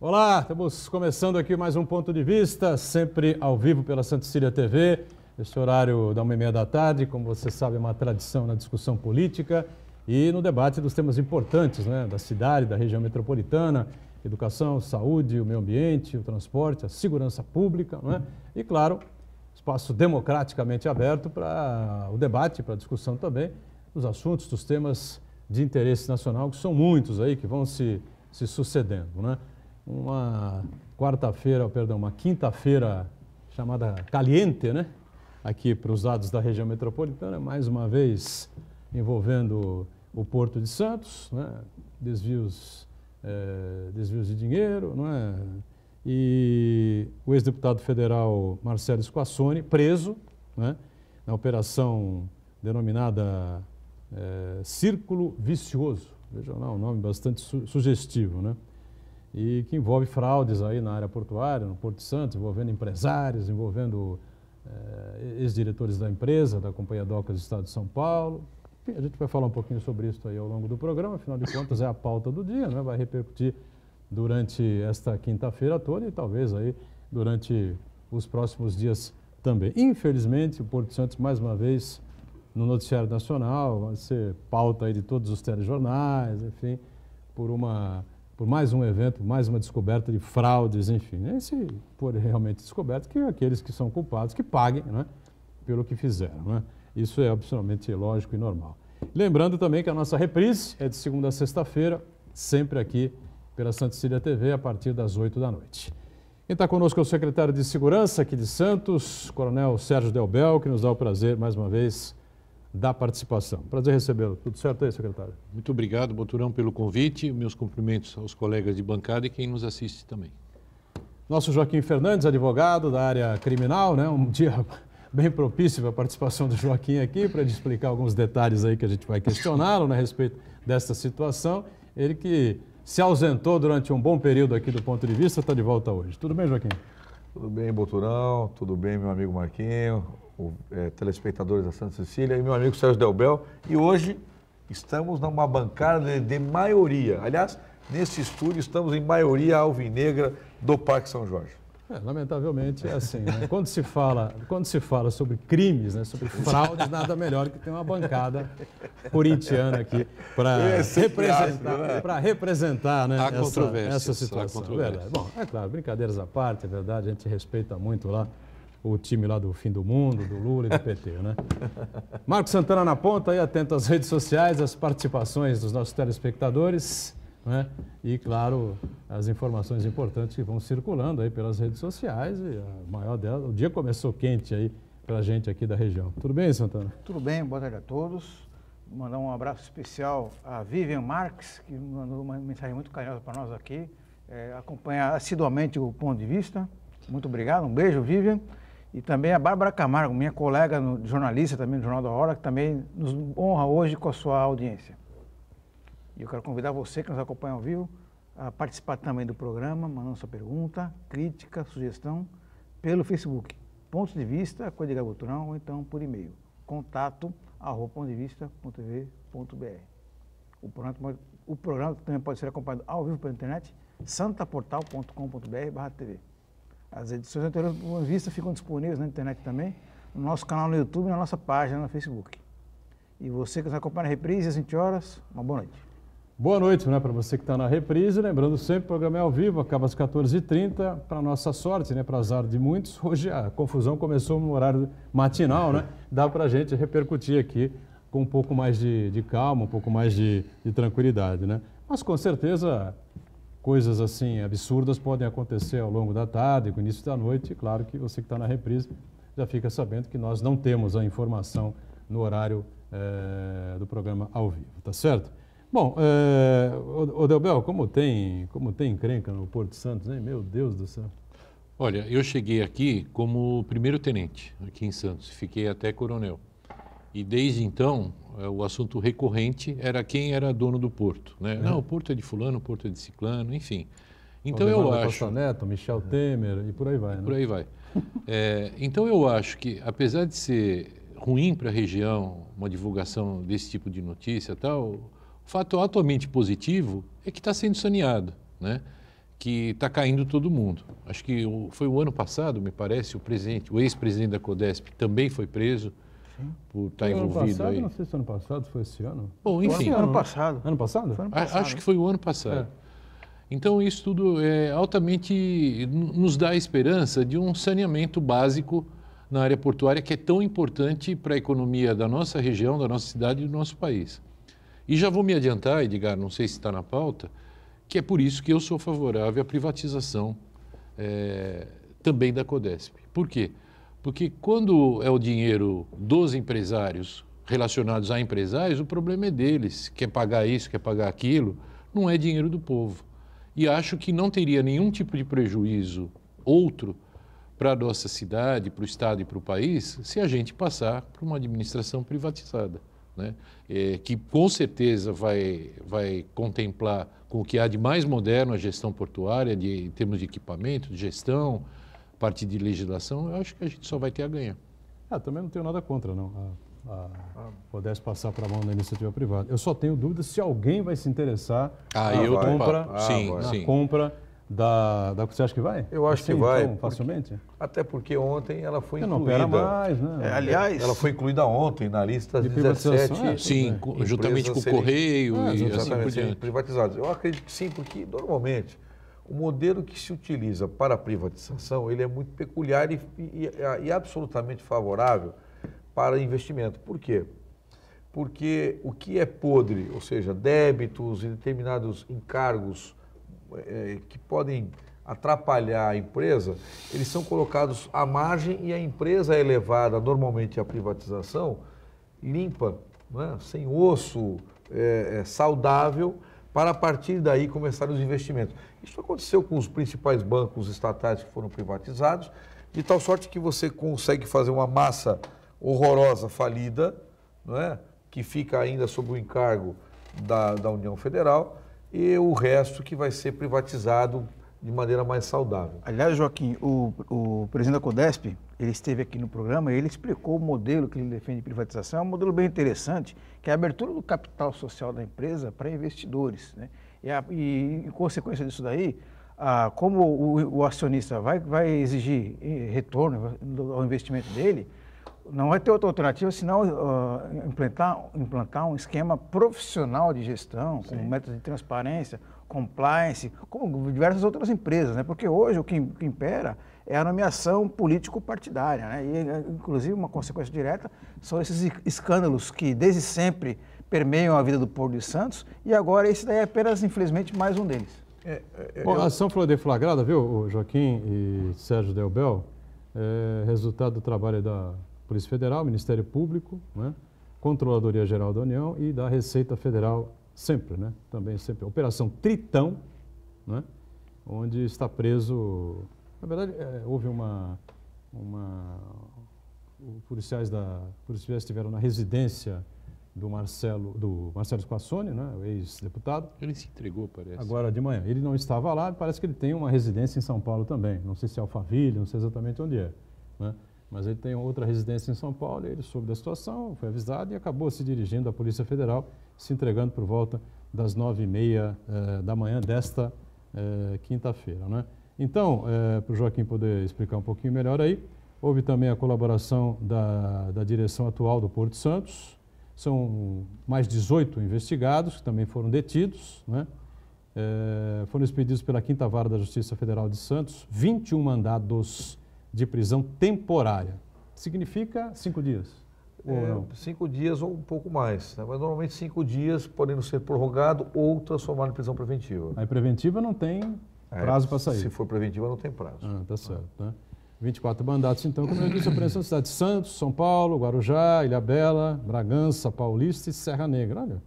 Olá, estamos começando aqui mais um Ponto de Vista, sempre ao vivo pela Santa Cília TV. Este horário da uma e meia da tarde, como você sabe, é uma tradição na discussão política e no debate dos temas importantes né, da cidade, da região metropolitana, educação, saúde, o meio ambiente, o transporte, a segurança pública, né? e claro, espaço democraticamente aberto para o debate, para a discussão também dos assuntos, dos temas de interesse nacional, que são muitos aí, que vão se, se sucedendo. Né? uma quarta-feira, perdão, uma quinta-feira chamada caliente, né? Aqui para os lados da região metropolitana, mais uma vez envolvendo o Porto de Santos, né? desvios, é, desvios de dinheiro, não é? E o ex-deputado federal Marcelo Squassoni, preso, né? na operação denominada é, Círculo Vicioso. Veja lá, um nome bastante su sugestivo, né? e que envolve fraudes aí na área portuária, no Porto Santos, envolvendo empresários, envolvendo eh, ex-diretores da empresa, da Companhia Docas do Estado de São Paulo. Enfim, a gente vai falar um pouquinho sobre isso aí ao longo do programa, afinal de contas é a pauta do dia, né? vai repercutir durante esta quinta-feira toda e talvez aí durante os próximos dias também. Infelizmente, o Porto Santos, mais uma vez, no noticiário nacional, vai ser pauta aí de todos os telejornais, enfim, por uma por mais um evento, mais uma descoberta de fraudes, enfim. É e se for realmente descoberto, que aqueles que são culpados que paguem né, pelo que fizeram. Né? Isso é absolutamente lógico e normal. Lembrando também que a nossa reprise é de segunda a sexta-feira, sempre aqui pela Santa Cília TV, a partir das 8 da noite. Quem está conosco é o secretário de Segurança aqui de Santos, Coronel Sérgio Delbel, que nos dá o prazer, mais uma vez, da participação. Prazer recebê-lo. Tudo certo aí, secretário? Muito obrigado, Boturão, pelo convite. Meus cumprimentos aos colegas de bancada e quem nos assiste também. Nosso Joaquim Fernandes, advogado da área criminal, né? Um dia bem propício para a participação do Joaquim aqui para explicar alguns detalhes aí que a gente vai questioná-lo né, a respeito desta situação. Ele que se ausentou durante um bom período aqui do ponto de vista, está de volta hoje. Tudo bem, Joaquim? Tudo bem, Boturão? Tudo bem, meu amigo Marquinho? O, é, telespectadores da Santa Cecília e meu amigo Sérgio Delbel. E hoje estamos numa bancada de, de maioria. Aliás, nesse estúdio estamos em maioria alvinegra do Parque São Jorge. É, lamentavelmente é assim. Né? Quando, se fala, quando se fala sobre crimes, né, sobre fraudes, nada melhor que ter uma bancada corintiana aqui para é representar, né? representar né, essa, essa, situação. Verdade. É, bom, é claro, brincadeiras à parte, é verdade, a gente respeita muito lá o time lá do fim do mundo, do Lula e do PT, né? Marco Santana na ponta, aí atento às redes sociais, às participações dos nossos telespectadores. Né? E, claro, as informações importantes que vão circulando aí pelas redes sociais, e a maior delas, o dia começou quente aí para a gente aqui da região. Tudo bem, Santana? Tudo bem, boa tarde a todos. mandar um abraço especial a Vivian Marques, que mandou uma mensagem muito carinhosa para nós aqui, é, acompanha assiduamente o ponto de vista. Muito obrigado, um beijo, Vivian. E também a Bárbara Camargo, minha colega no, jornalista também do Jornal da Hora, que também nos honra hoje com a sua audiência. E eu quero convidar você que nos acompanha ao vivo a participar também do programa, mandando sua pergunta, crítica, sugestão pelo Facebook. Ponto de vista com Edgar Guturão ou então por e-mail. Contato arroba O programa, o programa também pode ser acompanhado ao vivo pela internet santaportal.com.br/tv. As edições anteriores do Ponto de Vista ficam disponíveis na internet também, no nosso canal no YouTube e na nossa página no Facebook. E você que nos acompanha na reprise às 20 horas, uma boa noite. Boa noite né, para você que está na reprise. Lembrando sempre, o programa é ao vivo, acaba às 14h30. Para nossa sorte, né, para azar de muitos, hoje a confusão começou no horário matinal, né? Dá para a gente repercutir aqui com um pouco mais de, de calma, um pouco mais de, de tranquilidade, né? Mas com certeza coisas assim absurdas podem acontecer ao longo da tarde, no início da noite. E claro que você que está na reprise já fica sabendo que nós não temos a informação no horário é, do programa ao vivo, tá certo? Bom, é, eh, Odelbel, como tem, como tem encrenca no Porto Santos, hein? Meu Deus do céu. Olha, eu cheguei aqui como primeiro-tenente aqui em Santos, fiquei até coronel. E desde então, eh, o assunto recorrente era quem era dono do porto. Né? É. Não, o porto é de fulano, o porto é de ciclano, enfim. Então o eu acho... Costa Neto, Michel é. Temer e por aí vai. Né? Por aí vai. é, então eu acho que, apesar de ser ruim para a região uma divulgação desse tipo de notícia tal, fato atualmente positivo é que está sendo saneado, né? que está caindo todo mundo. Acho que foi o ano passado, me parece, o presidente, o ex-presidente da Codesp também foi preso Sim. por estar tá foi envolvido ano passado, aí. Não sei se ano passado foi esse ano. Bom, enfim. Foi ano, passado. Ano passado? Ano passado. Acho que foi o ano passado. É. Então isso tudo é altamente nos dá a esperança de um saneamento básico na área portuária que é tão importante para a economia da nossa região, da nossa cidade e do nosso país. E já vou me adiantar, Edgar, não sei se está na pauta, que é por isso que eu sou favorável à privatização é, também da Codesp. Por quê? Porque quando é o dinheiro dos empresários relacionados a empresários, o problema é deles. Quer pagar isso, quer pagar aquilo, não é dinheiro do povo. E acho que não teria nenhum tipo de prejuízo outro para a nossa cidade, para o Estado e para o país, se a gente passar para uma administração privatizada né? É, que com certeza vai, vai contemplar com o que há de mais moderno a gestão portuária, de, em termos de equipamento, de gestão, parte de legislação, eu acho que a gente só vai ter a ganhar. Ah, também não tenho nada contra, não. A, a, a ah. pudesse passar para a mão da iniciativa privada. Eu só tenho dúvida se alguém vai se interessar ah, na, compra, ah, sim, na sim. compra da, da você acha que vai? Eu acho assim, que vai. Então, facilmente? Porque, até porque ontem ela foi incluída. Não mais, né? É, aliás, ela foi incluída ontem na lista de 17. É, sim, né? juntamente com o Correio ah, e assim por diante. Privatizadas. Eu acredito que sim, porque normalmente o modelo que se utiliza para a privatização ele é muito peculiar e, e, e absolutamente favorável para investimento. Por quê? Porque o que é podre, ou seja, débitos e determinados encargos é, que podem atrapalhar a empresa, eles são colocados à margem e a empresa é levada normalmente à privatização limpa, né, sem osso, é, é, saudável, para a partir daí começar os investimentos. Isso aconteceu com os principais bancos estatais que foram privatizados, de tal sorte que você consegue fazer uma massa horrorosa falida, né, que fica ainda sob o encargo da, da União Federal, e o resto que vai ser privatizado de maneira mais saudável. Aliás, Joaquim, o, o presidente da Codesp, ele esteve aqui no programa e ele explicou o modelo que ele defende de privatização, é um modelo bem interessante, que é a abertura do capital social da empresa para investidores. Né? E, a, e em consequência disso daí, a, como o, o acionista vai, vai exigir eh, retorno ao investimento dele, não vai ter outra alternativa senão uh, implantar, implantar um esquema profissional de gestão, Sim. com métodos de transparência, compliance, como diversas outras empresas, né? Porque hoje o que impera é a nomeação político-partidária, né? E, eh, inclusive, uma consequência direta são esses escândalos que, desde sempre, permeiam a vida do povo de Santos e agora esse daí é apenas, infelizmente, mais um deles. É, é, é Bom, eu... a ação foi deflagrada, viu, Joaquim e Sérgio Delbel? É, resultado do trabalho da Polícia Federal, Ministério Público, né? Controladoria Geral da União e da Receita Federal sempre, né? Também sempre. Operação Tritão, né? Onde está preso... Na verdade, é, houve uma... uma os policiais, da, policiais estiveram na residência do Marcelo, do Marcelo Squassoni, né, o ex-deputado. Ele se entregou, parece. Agora de manhã. Ele não estava lá, parece que ele tem uma residência em São Paulo também. Não sei se é Alphaville, não sei exatamente onde é. Né? Mas ele tem outra residência em São Paulo, ele soube da situação, foi avisado e acabou se dirigindo à Polícia Federal, se entregando por volta das nove e meia eh, da manhã desta eh, quinta-feira. Né? Então, eh, para o Joaquim poder explicar um pouquinho melhor aí, houve também a colaboração da, da direção atual do Porto Santos, são mais 18 investigados que também foram detidos, né? Eh, foram expedidos pela Quinta Vara da Justiça Federal de Santos 21 mandados de prisão temporária. Significa cinco dias? É, cinco dias ou um pouco mais. Né? Mas normalmente cinco dias podendo ser prorrogado ou transformado em prisão preventiva. Aí preventiva não tem é, prazo é, para sair. Se for preventiva, não tem prazo. Ah, tá é. certo. Ah. Né? 24 mandatos, então, como eu disse, apreensão de cidade de Santos, São Paulo, Guarujá, Ilhabela, Bragança, Paulista e Serra Negra. Olha,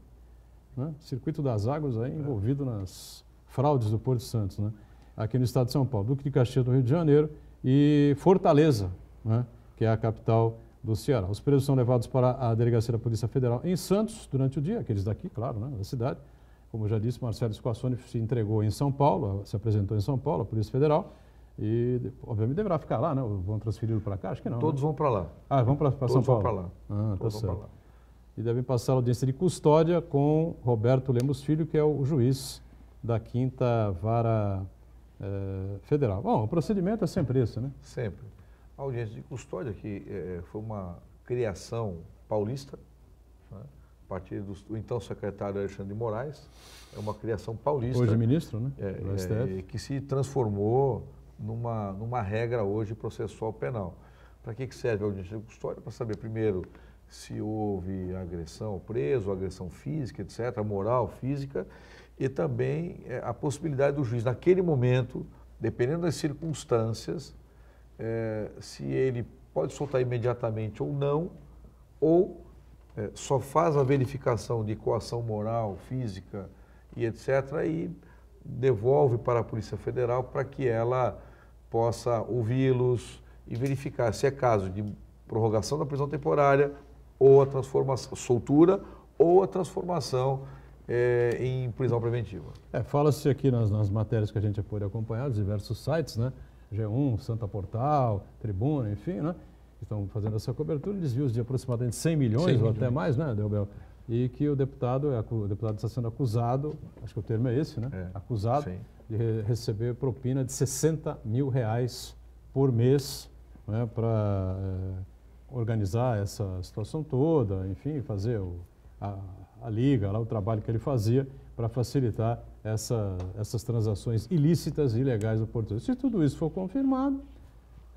né? Circuito das Águas aí envolvido nas fraudes do Porto de Santos, né? aqui no estado de São Paulo. Duque de Caxias do Rio de Janeiro, e Fortaleza, né, que é a capital do Ceará. Os presos são levados para a delegacia da Polícia Federal em Santos durante o dia, aqueles daqui, claro, né, da cidade. Como eu já disse, Marcelo Squassoni se entregou em São Paulo, se apresentou em São Paulo, a Polícia Federal, e obviamente deverá ficar lá, né? Vão transferir para cá? Acho que não. Todos né? vão para lá. Ah, vão para São Paulo? Vão para lá. Ah, tá Todos tá certo. lá. E devem passar a audiência de custódia com Roberto Lemos Filho, que é o juiz da quinta vara eh, federal. Bom, o procedimento é sempre esse, né? Sempre. A audiência de custódia, que eh, foi uma criação paulista, né? a partir do, do, então secretário Alexandre de Moraes, é uma criação paulista. Hoje ministro, né? É, é, que se transformou numa, numa regra hoje processual penal. Para que, que serve a audiência de custódia? Para saber, primeiro, se houve agressão ao preso, agressão física, etc., moral, física, e também eh, a possibilidade do juiz, naquele momento, dependendo das circunstâncias, é, se ele pode soltar imediatamente ou não, ou é, só faz a verificação de coação moral, física e etc. e devolve para a Polícia Federal para que ela possa ouvi-los e verificar se é caso de prorrogação da prisão temporária ou a transformação, soltura ou a transformação é, em prisão preventiva. É, Fala-se aqui nas, nas, matérias que a gente pôde acompanhar, dos diversos sites, né? G1, Santa Portal, Tribuna, enfim, né? Estão fazendo essa cobertura, desvios de aproximadamente 100 milhões 100 ou milhões. até mais, né, Delbel? E que o deputado, é o deputado está sendo acusado, acho que o termo é esse, né? É, acusado sim. de re receber propina de 60 mil reais por mês né, para eh, organizar essa situação toda, enfim, fazer o, a, a liga, lá, o trabalho que ele fazia para facilitar essa, essas transações ilícitas e ilegais do português. Se tudo isso for confirmado,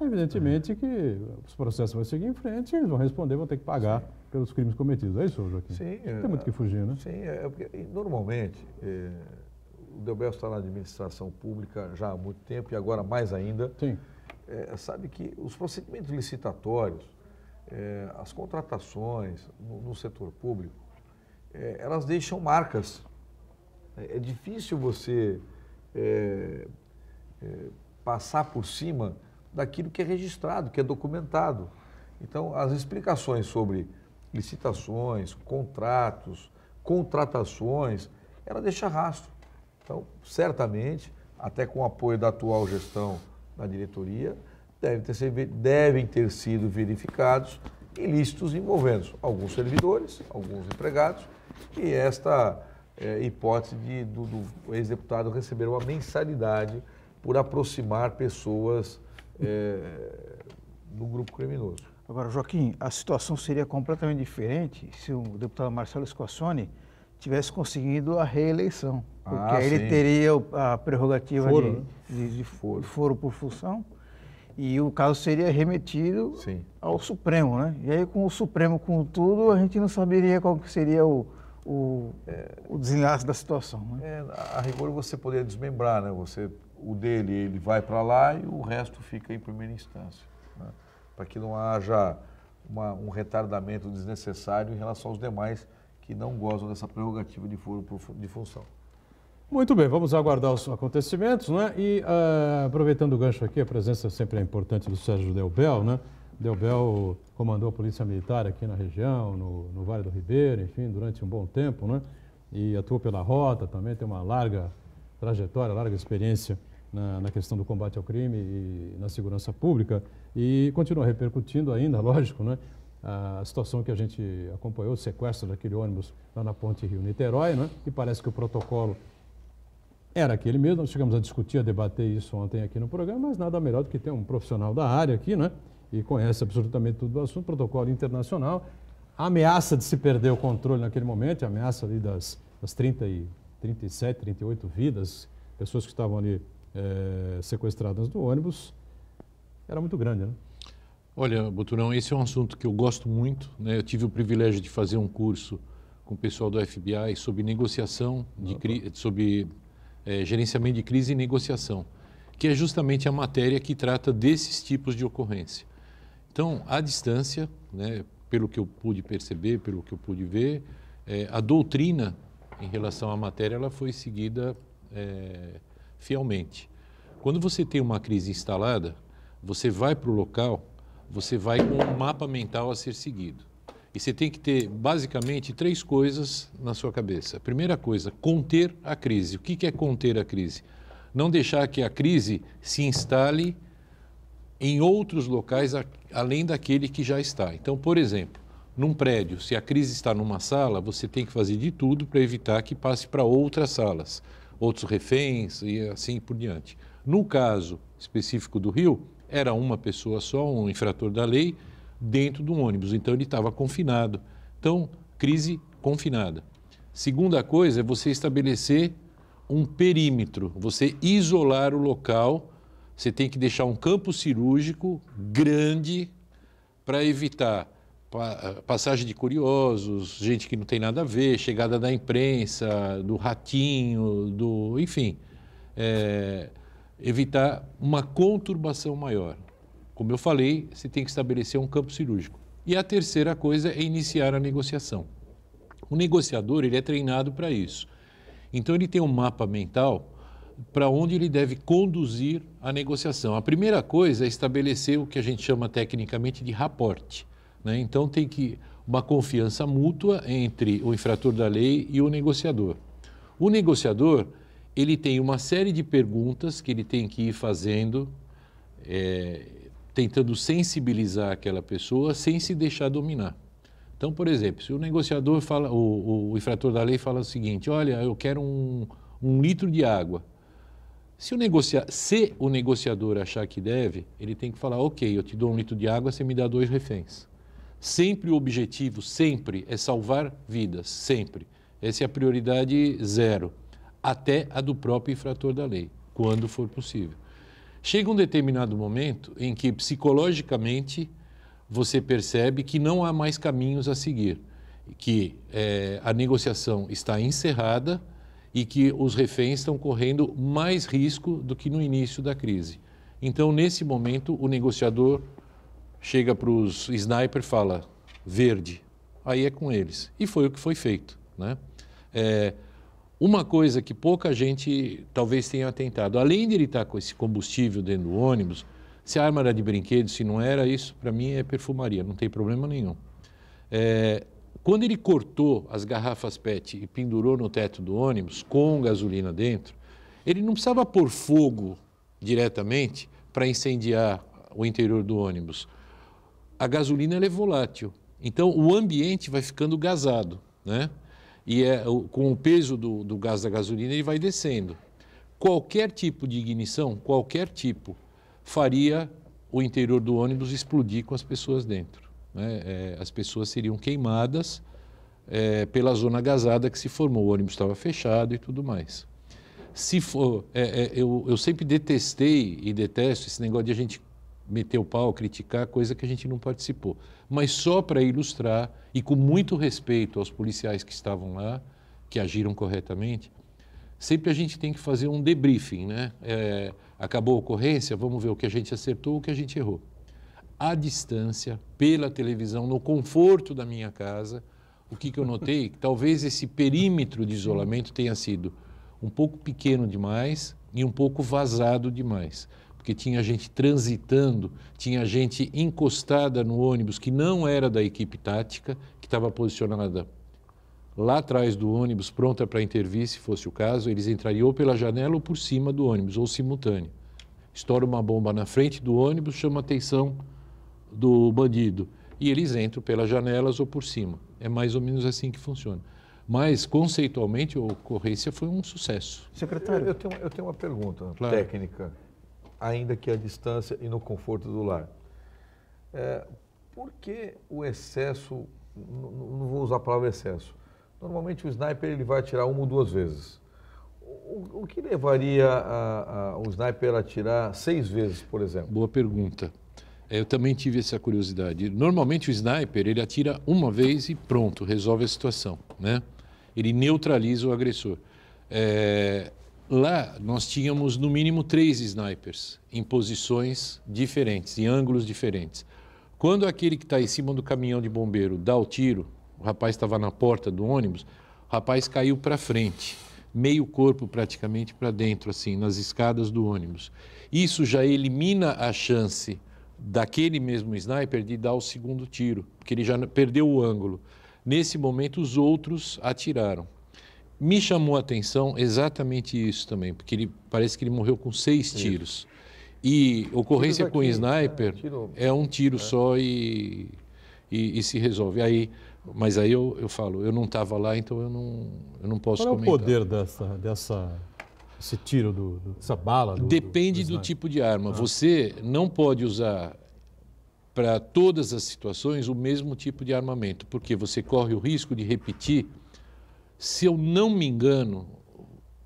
evidentemente é. que os processos vão seguir em frente e eles vão responder, vão ter que pagar sim. pelos crimes cometidos. É isso, Joaquim? Sim. É. Tem muito que fugir, né? Sim, é, é porque, normalmente é, o Delberto está na administração pública já há muito tempo e agora mais ainda. Sim. É, sabe que os procedimentos licitatórios, é, as contratações no, no setor público, é, elas deixam marcas. É, é difícil você é, é, passar por cima daquilo que é registrado, que é documentado. Então, as explicações sobre licitações, contratos, contratações, ela deixa rastro. Então, certamente, até com o apoio da atual gestão da diretoria, deve ter, sido, devem ter sido verificados ilícitos envolvendo alguns servidores, alguns empregados e esta é, hipótese de, do, do ex-deputado receber uma mensalidade por aproximar pessoas é, do grupo criminoso. Agora, Joaquim, a situação seria completamente diferente se o deputado Marcelo Scossoni tivesse conseguido a reeleição. Porque ah, aí ele teria a prerrogativa foro, de, né? de, de, foro. de, foro. por função e o caso seria remetido sim. ao Supremo, né? E aí com o Supremo com tudo, a gente não saberia qual que seria o, o, o desenlace da situação. Né? É, a rigor você poderia desmembrar, né? Você, o dele ele vai para lá e o resto fica em primeira instância, né? para que não haja uma, um retardamento desnecessário em relação aos demais que não gozam dessa prerrogativa de foro de função. Muito bem, vamos aguardar os acontecimentos, né? E uh, aproveitando o gancho aqui, a presença sempre é importante do Sérgio Delbel, né? Delbel comandou a Polícia Militar aqui na região, no, no Vale do Ribeiro, enfim, durante um bom tempo, né? E atuou pela Rota também, tem uma larga trajetória, larga experiência na, na, questão do combate ao crime e na segurança pública e continua repercutindo ainda, lógico, né, a situação que a gente acompanhou, o sequestro daquele ônibus lá na ponte Rio-Niterói, né, e parece que o protocolo era aquele mesmo, nós chegamos a discutir, a debater isso ontem aqui no programa, mas nada melhor do que ter um profissional da área aqui, né, e conhece absolutamente tudo do assunto, protocolo internacional, a ameaça de se perder o controle naquele momento, a ameaça ali das, das 30 e 37, 38 vidas, pessoas que estavam ali é, sequestradas do ônibus, era muito grande, né? Olha, Boturão, esse é um assunto que eu gosto muito. Né? Eu tive o privilégio de fazer um curso com o pessoal do FBI sobre negociação, de cri... sobre é, gerenciamento de crise e negociação, que é justamente a matéria que trata desses tipos de ocorrência. Então, à distância, né, pelo que eu pude perceber, pelo que eu pude ver, é, a doutrina em relação à matéria ela foi seguida é, fielmente. Quando você tem uma crise instalada, você vai para o local, você vai com um mapa mental a ser seguido. E você tem que ter basicamente três coisas na sua cabeça. Primeira coisa, conter a crise. O que é conter a crise? Não deixar que a crise se instale em outros locais a, além daquele que já está. Então, por exemplo, num prédio, se a crise está numa sala, você tem que fazer de tudo para evitar que passe para outras salas, outros reféns e assim por diante. No caso específico do Rio, era uma pessoa só, um infrator da lei, dentro de um ônibus, então ele estava confinado. Então, crise confinada. Segunda coisa é você estabelecer um perímetro, você isolar o local você tem que deixar um campo cirúrgico grande para evitar passagem de curiosos, gente que não tem nada a ver, chegada da imprensa, do ratinho, do, enfim, é, evitar uma conturbação maior. Como eu falei, você tem que estabelecer um campo cirúrgico. E a terceira coisa é iniciar a negociação. O negociador ele é treinado para isso. Então ele tem um mapa mental para onde ele deve conduzir a negociação. A primeira coisa é estabelecer o que a gente chama tecnicamente de raporte. Né? Então, tem que uma confiança mútua entre o infrator da lei e o negociador. O negociador ele tem uma série de perguntas que ele tem que ir fazendo, é, tentando sensibilizar aquela pessoa sem se deixar dominar. Então, por exemplo, se o negociador fala, o, o infrator da lei fala o seguinte: olha, eu quero um, um litro de água. Se o, negocia... Se o negociador achar que deve, ele tem que falar: ok, eu te dou um litro de água, você me dá dois reféns. Sempre o objetivo, sempre, é salvar vidas, sempre. Essa é a prioridade zero, até a do próprio infrator da lei, quando for possível. Chega um determinado momento em que psicologicamente você percebe que não há mais caminhos a seguir, que é, a negociação está encerrada e que os reféns estão correndo mais risco do que no início da crise. Então, nesse momento, o negociador chega para os sniper e fala verde, aí é com eles. E foi o que foi feito. Né? É, uma coisa que pouca gente talvez tenha atentado, além de ele estar tá com esse combustível dentro do ônibus, se a arma era de brinquedo, se não era, isso para mim é perfumaria, não tem problema nenhum. É, quando ele cortou as garrafas PET e pendurou no teto do ônibus com gasolina dentro, ele não precisava pôr fogo diretamente para incendiar o interior do ônibus. A gasolina é volátil, então o ambiente vai ficando gasado, né? E é, com o peso do, do gás da gasolina ele vai descendo. Qualquer tipo de ignição, qualquer tipo, faria o interior do ônibus explodir com as pessoas dentro. Né? É, as pessoas seriam queimadas é, pela zona gasada que se formou, o ônibus estava fechado e tudo mais. Se for, é, é, eu, eu sempre detestei e detesto esse negócio de a gente meter o pau, criticar coisa que a gente não participou. Mas só para ilustrar, e com muito respeito aos policiais que estavam lá, que agiram corretamente, sempre a gente tem que fazer um debriefing, né? É, acabou a ocorrência, vamos ver o que a gente acertou, o que a gente errou à distância, pela televisão, no conforto da minha casa, o que, que eu notei? Talvez esse perímetro de isolamento tenha sido um pouco pequeno demais e um pouco vazado demais. Porque tinha gente transitando, tinha gente encostada no ônibus que não era da equipe tática, que estava posicionada lá atrás do ônibus, pronta para intervir, se fosse o caso, eles entrariam ou pela janela ou por cima do ônibus, ou simultâneo. Estoura uma bomba na frente do ônibus, chama atenção do bandido e eles entram pelas janelas ou por cima. É mais ou menos assim que funciona. Mas, conceitualmente, a ocorrência foi um sucesso. Secretário, eu, tenho, eu tenho uma pergunta claro. técnica, ainda que à distância e no conforto do lar. É, por que o excesso, não, não vou usar a palavra excesso, normalmente o sniper ele vai atirar uma ou duas vezes. O, o que levaria a, a, o sniper a atirar seis vezes, por exemplo? Boa pergunta. É, eu também tive essa curiosidade. Normalmente o sniper, ele atira uma vez e pronto, resolve a situação, né? Ele neutraliza o agressor. É, lá nós tínhamos no mínimo três snipers em posições diferentes, em ângulos diferentes. Quando aquele que está em cima do caminhão de bombeiro dá o tiro, o rapaz estava na porta do ônibus, o rapaz caiu para frente, meio corpo praticamente para dentro, assim, nas escadas do ônibus. Isso já elimina a chance daquele mesmo sniper de dar o segundo tiro, porque ele já perdeu o ângulo. Nesse momento, os outros atiraram. Me chamou a atenção exatamente isso também, porque ele parece que ele morreu com seis isso. tiros. E ocorrência com né? sniper é, é um tiro é. só e, e, e, se resolve. Aí, mas aí eu, eu falo, eu não estava lá, então eu não, eu não posso Qual comentar. Qual é o poder dessa, dessa esse tiro, do, do essa bala? Do, Depende do, do, tipo de arma. Ah. Você não pode usar para todas as situações o mesmo tipo de armamento, porque você corre o risco de repetir, se eu não me engano,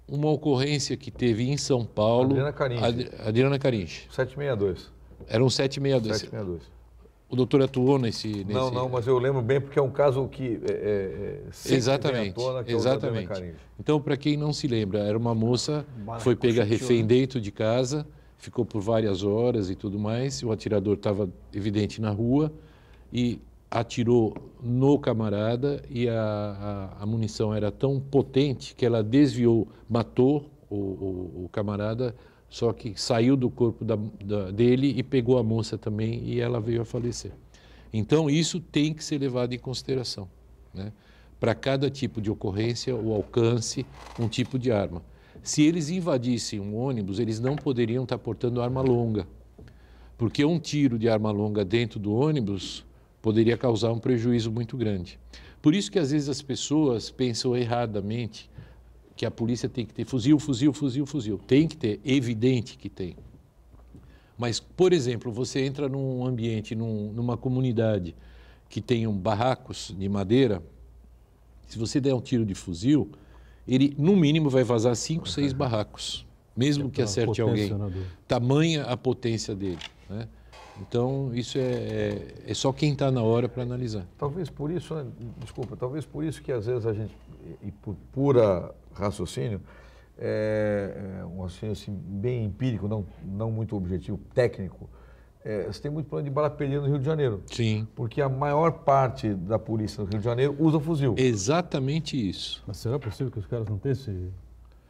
uma ocorrência que teve em São Paulo. Adriana Carinche. Adriana Carinche. 762. Era um 762. 762. O doutor atuou nesse, nesse, Não, não, mas eu lembro bem porque é um caso que. É, é, é exatamente. Tona, né, que é exatamente. É então, para quem não se lembra, era uma moça, Maraca, foi pega né? refém dentro de casa, ficou por várias horas e tudo mais. O atirador estava evidente na rua e atirou no camarada e a, a, a munição era tão potente que ela desviou, matou o, o, o camarada só que saiu do corpo da, da, dele e pegou a moça também e ela veio a falecer. Então, isso tem que ser levado em consideração. Né? Para cada tipo de ocorrência, o alcance, um tipo de arma. Se eles invadissem um ônibus, eles não poderiam estar tá portando arma longa, porque um tiro de arma longa dentro do ônibus poderia causar um prejuízo muito grande. Por isso que às vezes as pessoas pensam erradamente que a polícia tem que ter fuzil, fuzil, fuzil, fuzil. Tem que ter, evidente que tem. Mas, por exemplo, você entra num ambiente, num, numa comunidade que um barracos de madeira, se você der um tiro de fuzil, ele no mínimo vai vazar cinco, uhum. seis barracos, mesmo é que acerte alguém. Tamanha a potência dele. Né? Então, isso é, é, é só quem está na hora para analisar. Talvez por isso, desculpa, talvez por isso que às vezes a gente, e por pura raciocínio, é, é, um raciocínio assim, bem empírico, não, não muito objetivo, técnico, é, você tem muito problema de bala no Rio de Janeiro. Sim. Porque a maior parte da polícia do Rio de Janeiro usa fuzil. Exatamente isso. Mas será possível que os caras não tenham esse,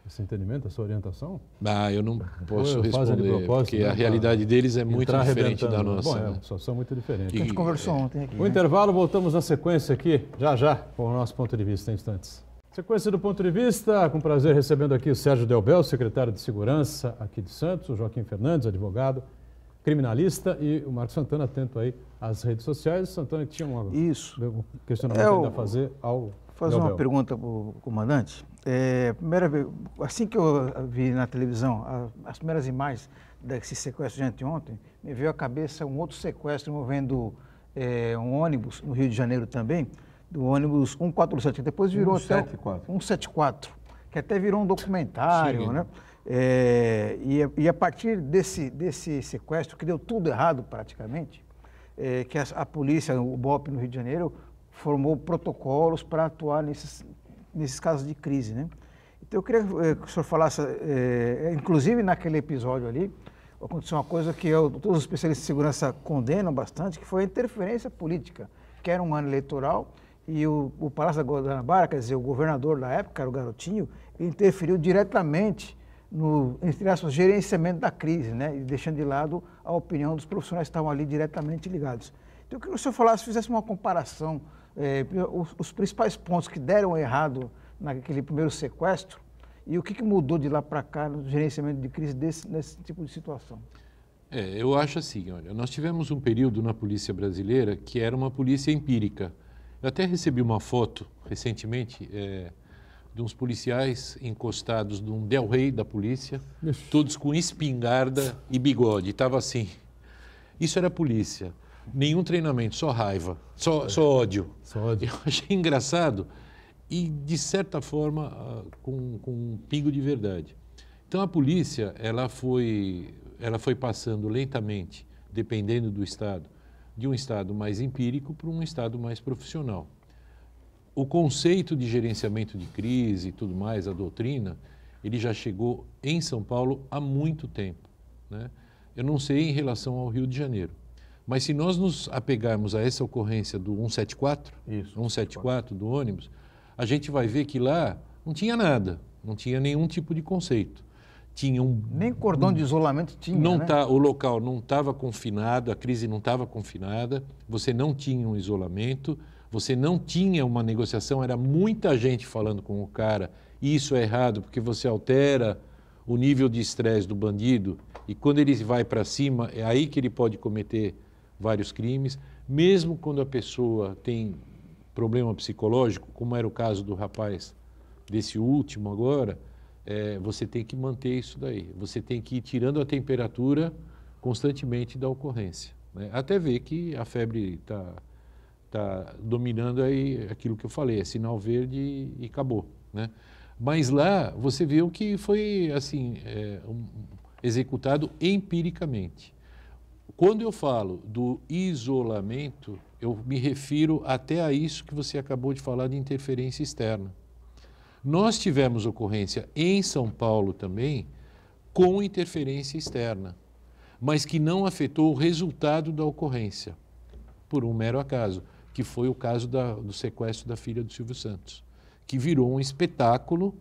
esse entendimento, essa orientação? Ah, eu não posso eu responder, porque né, a realidade deles é muito diferente da né? nossa. Bom, é, né? são muito diferentes. E, a gente conversou ontem aqui. O né? intervalo, voltamos na sequência aqui, já já, com o nosso ponto de vista em instantes. Sequência do ponto de vista, com prazer recebendo aqui o Sérgio Delbel, secretário de Segurança aqui de Santos, o Joaquim Fernandes, advogado, criminalista, e o Marcos Santana atento aí às redes sociais. Santana que tinha um Isso. questionamento é, ainda a fazer ao. Fazer uma pergunta para o comandante. É, primeira vez, assim que eu vi na televisão a, as primeiras imagens desse sequestro de anteontem, me veio à cabeça um outro sequestro envolvendo é, um ônibus no Rio de Janeiro também do ônibus 147, que depois virou 174. até 174, que até virou um documentário, Sim. né? É, e, e, a partir desse, desse sequestro, que deu tudo errado praticamente, é, que a, a, polícia, o BOP no Rio de Janeiro, formou protocolos para atuar nesses, nesses casos de crise, né? Então eu queria é, que o senhor falasse, é, é, inclusive naquele episódio ali, aconteceu uma coisa que eu, todos os especialistas de segurança condenam bastante, que foi a interferência política, que era um ano eleitoral e o, o Palácio da Guanabara, quer dizer, o governador da época, era o garotinho, interferiu diretamente no entre aspas, gerenciamento da crise, né? E deixando de lado a opinião dos profissionais que estavam ali diretamente ligados. Então, eu queria que o senhor falasse, fizesse uma comparação, eh, os, os, principais pontos que deram errado naquele primeiro sequestro e o que, que mudou de lá para cá no gerenciamento de crise desse, nesse tipo de situação. É, eu acho assim, olha, nós tivemos um período na polícia brasileira que era uma polícia empírica. Eu até recebi uma foto recentemente é, de uns policiais encostados num Del Rey da polícia, Ixi. todos com espingarda e bigode. Estava assim. Isso era polícia. Nenhum treinamento, só raiva, só, é. só, ódio. só ódio. Eu achei engraçado e, de certa forma, ah, com, com um pingo de verdade. Então, a polícia, ela foi, ela foi passando lentamente, dependendo do estado, de um estado mais empírico para um estado mais profissional. O conceito de gerenciamento de crise e tudo mais, a doutrina, ele já chegou em São Paulo há muito tempo. Né? Eu não sei em relação ao Rio de Janeiro, mas se nós nos apegarmos a essa ocorrência do 174, Isso, 174 do ônibus, a gente vai ver que lá não tinha nada, não tinha nenhum tipo de conceito tinha um. Nem cordão de isolamento tinha. Não né? tá, o local não estava confinado, a crise não estava confinada, você não tinha um isolamento, você não tinha uma negociação, era muita gente falando com o cara. Isso é errado, porque você altera o nível de estresse do bandido e quando ele vai para cima, é aí que ele pode cometer vários crimes, mesmo quando a pessoa tem problema psicológico, como era o caso do rapaz desse último agora é, você tem que manter isso daí. Você tem que ir tirando a temperatura constantemente da ocorrência. Né? Até ver que a febre está tá dominando aí aquilo que eu falei, é sinal verde e, e acabou. Né? Mas lá você viu que foi assim é, um, executado empiricamente. Quando eu falo do isolamento, eu me refiro até a isso que você acabou de falar de interferência externa. Nós tivemos ocorrência em São Paulo também com interferência externa, mas que não afetou o resultado da ocorrência, por um mero acaso, que foi o caso da, do sequestro da filha do Silvio Santos, que virou um espetáculo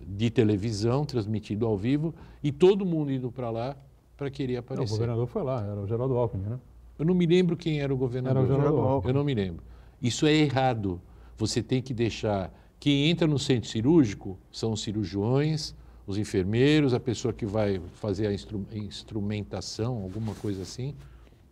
de televisão transmitido ao vivo e todo mundo indo para lá para querer aparecer. Não, o governador foi lá, era o Geraldo Alckmin, né? Eu não me lembro quem era o governador. Era o Geraldo Alckmin. Eu não me lembro. Isso é errado. Você tem que deixar que entra no centro cirúrgico são os cirurgiões, os enfermeiros, a pessoa que vai fazer a instru instrumentação, alguma coisa assim,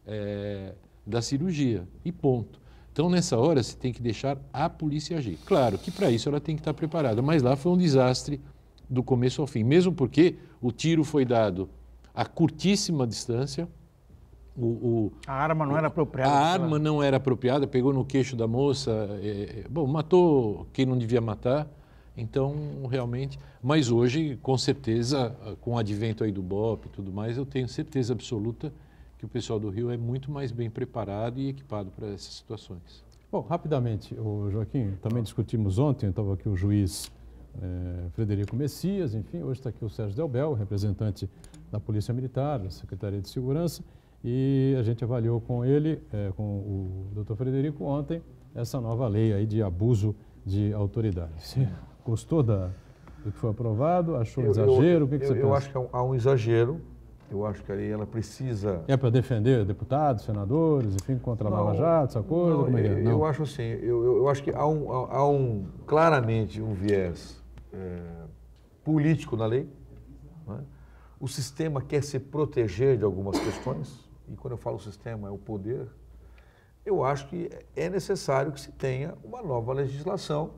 é, da cirurgia. E ponto. Então, nessa hora, se tem que deixar a polícia agir. Claro que para isso ela tem que estar tá preparada, mas lá foi um desastre do começo ao fim, mesmo porque o tiro foi dado a curtíssima distância, o, o, a arma não era apropriada. A arma não era apropriada, pegou no queixo da moça, é, é, bom, matou quem não devia matar. Então, realmente, mas hoje, com certeza, com o advento aí do BOP e tudo mais, eu tenho certeza absoluta que o pessoal do Rio é muito mais bem preparado e equipado para essas situações. Bom, rapidamente, o Joaquim, também discutimos ontem, estava aqui o juiz é, Frederico Messias, enfim, hoje está aqui o Sérgio Delbel, representante da Polícia Militar, da Secretaria de Segurança. E a gente avaliou com ele, é, com o doutor Frederico ontem, essa nova lei aí de abuso de autoridade. Você gostou da, do que foi aprovado? Achou eu, exagero? Eu, o que, que você eu pensa? Eu acho que é há um exagero. Eu acho que aí ela precisa... É para defender deputados, senadores, enfim, contra a Lava Jato, essa coisa? Não, como é que é? Não. Eu acho assim, eu, eu acho que há, um, há um claramente um viés é, político na lei. Né? O sistema quer se proteger de algumas questões e quando eu falo sistema é o poder, eu acho que é necessário que se tenha uma nova legislação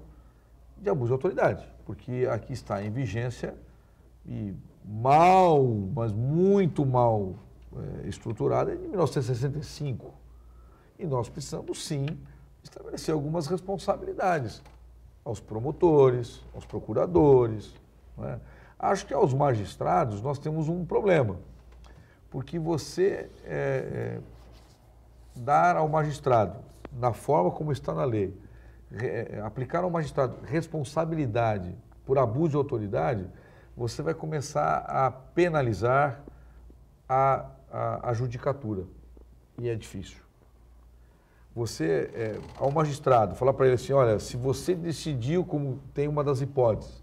de abuso de autoridade, porque aqui está em vigência e mal, mas muito mal eh, é, estruturada, em 1965. E nós precisamos, sim, estabelecer algumas responsabilidades aos promotores, aos procuradores. É? Acho que aos magistrados nós temos um problema porque você é, é, dar ao magistrado, na forma como está na lei, é, aplicar ao magistrado responsabilidade por abuso de autoridade, você vai começar a penalizar a, a, a judicatura. E é difícil. Você, é, ao magistrado, falar para ele assim: olha, se você decidiu, como tem uma das hipóteses,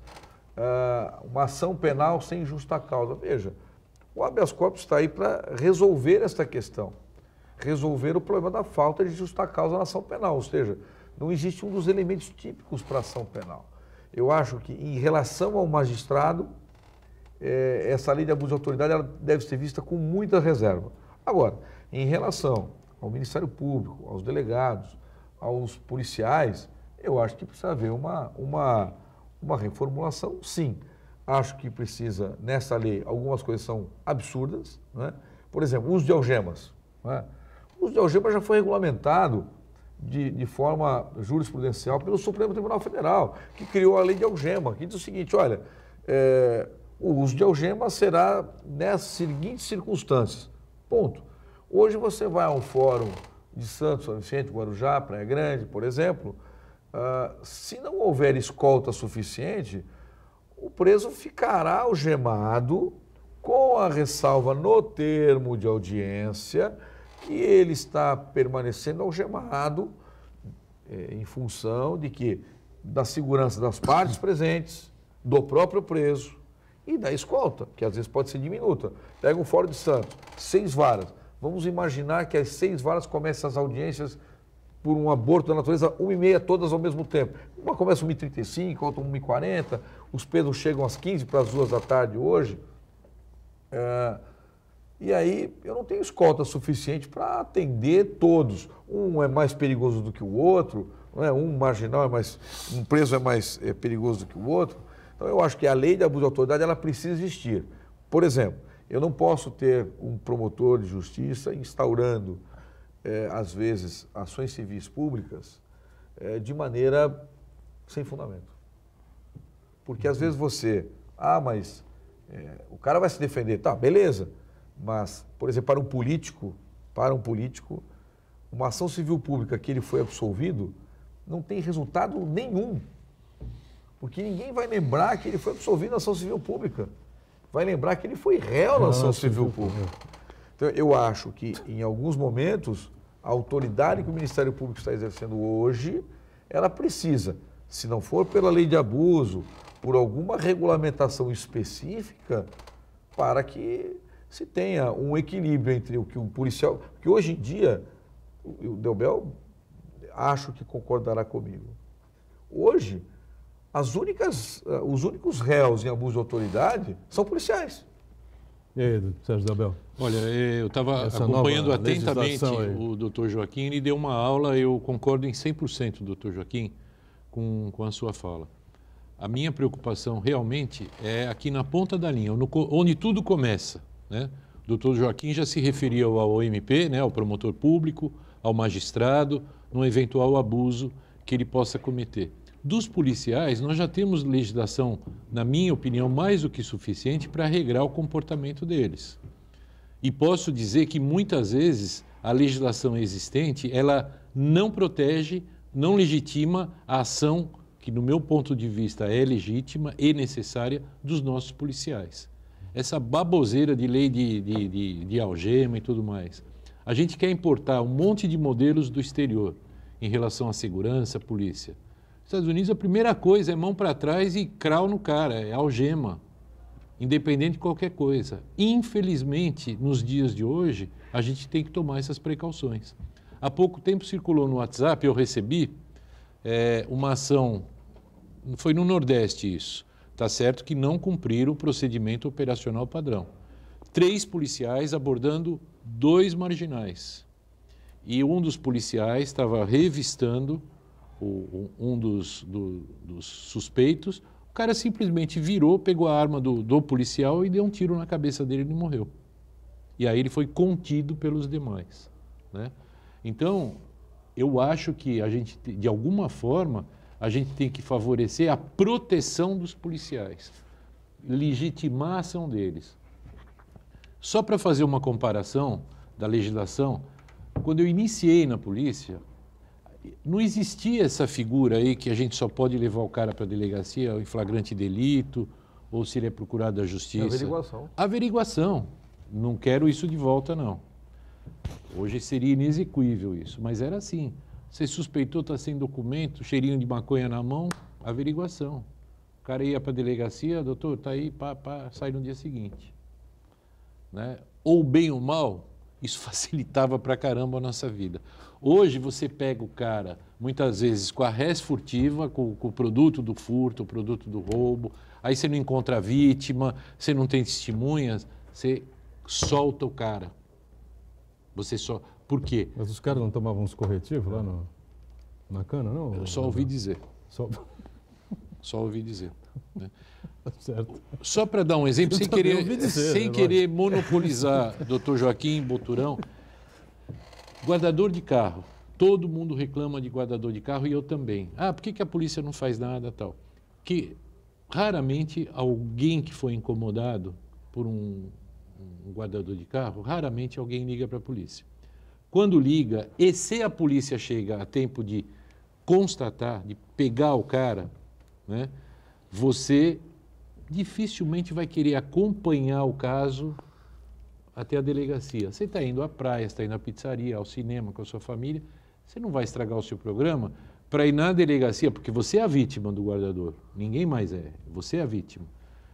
ah, uma ação penal sem justa causa, veja o habeas corpus está aí para resolver esta questão, resolver o problema da falta de justa causa na ação penal, ou seja, não existe um dos elementos típicos para a ação penal. Eu acho que em relação ao magistrado, é, essa lei de abuso de autoridade ela deve ser vista com muita reserva. Agora, em relação ao Ministério Público, aos delegados, aos policiais, eu acho que precisa haver uma, uma, uma reformulação, sim. Acho que precisa, nessa lei, algumas coisas são absurdas. Né? Por exemplo, o uso de algemas. Né? O uso de algemas já foi regulamentado de, de, forma jurisprudencial pelo Supremo Tribunal Federal, que criou a lei de algema, que diz o seguinte: olha, é, o uso de algema será nessas seguintes circunstâncias. Ponto. Hoje você vai a um fórum de Santos, São Vicente, Guarujá, Praia Grande, por exemplo, ah, se não houver escolta suficiente, o preso ficará algemado com a ressalva no termo de audiência que ele está permanecendo algemado eh, em função de que da segurança das partes presentes, do próprio preso e da escolta, que às vezes pode ser diminuta. Pega um fórum de Santos, seis varas. Vamos imaginar que as seis varas começam as audiências por um aborto da natureza, 1 e meia todas ao mesmo tempo. Uma começa 1h35, outra 1h40, os Pedros chegam às 15 para as 2 da tarde hoje. É, e aí eu não tenho escolta suficiente para atender todos. Um é mais perigoso do que o outro, é? um marginal é mais. um preso é mais é, perigoso do que o outro. Então eu acho que a lei de abuso de autoridade ela precisa existir. Por exemplo, eu não posso ter um promotor de justiça instaurando é, às vezes, ações civis públicas é, de maneira sem fundamento. Porque às vezes você, ah, mas é, o cara vai se defender, tá, beleza. Mas, por exemplo, para um político, para um político, uma ação civil pública que ele foi absolvido não tem resultado nenhum. Porque ninguém vai lembrar que ele foi absolvido na ação civil pública. Vai lembrar que ele foi réu na ação civil pública. Então, eu acho que em alguns momentos a autoridade que o Ministério Público está exercendo hoje, ela precisa, se não for pela lei de abuso, por alguma regulamentação específica, para que se tenha um equilíbrio entre o que o policial. Que hoje em dia, o Delbel acho que concordará comigo. Hoje, as únicas, eh, os únicos réus em abuso de autoridade são policiais. E aí, Sérgio Delbel? Olha, é, eu estava acompanhando atentamente o doutor Joaquim, ele deu uma aula, eu concordo em 100%, doutor Joaquim, com, com a sua fala. A minha preocupação realmente é aqui na ponta da linha, onde tudo começa. Né? O doutor Joaquim já se referia ao OMP, né, ao promotor público, ao magistrado, num eventual abuso que ele possa cometer. Dos policiais, nós já temos legislação, na minha opinião, mais do que suficiente para regrar o comportamento deles. E posso dizer que muitas vezes a legislação existente, ela não protege, não legitima a ação que, no meu ponto de vista, é legítima e necessária dos nossos policiais. Essa baboseira de lei de, de, de, de algema e tudo mais. A gente quer importar um monte de modelos do exterior em relação à segurança, à polícia. Nos Estados Unidos, a primeira coisa é mão para trás e crau no cara, é algema independente de qualquer coisa. Infelizmente, nos dias de hoje, a gente tem que tomar essas precauções. Há pouco tempo circulou no WhatsApp, eu recebi é, uma ação, foi no Nordeste isso, está certo que não cumpriram o procedimento operacional padrão. Três policiais abordando dois marginais. E um dos policiais estava revistando o, um dos, do, dos suspeitos cara simplesmente virou, pegou a arma do, do policial e deu um tiro na cabeça dele e ele morreu. E aí ele foi contido pelos demais. Né? Então, eu acho que a gente, de alguma forma, a gente tem que favorecer a proteção dos policiais, legitimar a ação deles. Só para fazer uma comparação da legislação, quando eu iniciei na polícia, não existia essa figura aí que a gente só pode levar o cara para a delegacia em flagrante delito ou se ele é procurado da justiça. Averiguação. Averiguação. Não quero isso de volta, não. Hoje seria inexequível isso, mas era assim. Você suspeitou, está sem documento, cheirinho de maconha na mão, averiguação. O cara ia para a delegacia, doutor, tá aí, pá, pá, sai no dia seguinte. Né? Ou bem ou mal, isso facilitava para caramba a nossa vida. Hoje você pega o cara, muitas vezes, com a res furtiva, com, com o produto do furto, o produto do roubo, aí você não encontra a vítima, você não tem testemunhas, você solta o cara. Você só. Por quê? Mas os caras não tomavam uns corretivos lá no, na cana, não? Eu só ouvi dizer. Só, só ouvi dizer. Né? Certo. Só para dar um exemplo, sem querer, dizer, sem né, querer monopolizar, doutor Joaquim Boturão. Guardador de carro. Todo mundo reclama de guardador de carro e eu também. Ah, por que, que a polícia não faz nada tal? Que raramente alguém que foi incomodado por um, um guardador de carro, raramente alguém liga para a polícia. Quando liga, e se a polícia chega a tempo de constatar, de pegar o cara, né, você dificilmente vai querer acompanhar o caso até a delegacia. Você está indo à praia, está indo à pizzaria, ao cinema com a sua família, você não vai estragar o seu programa para ir na delegacia, porque você é a vítima do guardador, ninguém mais é, você é a vítima,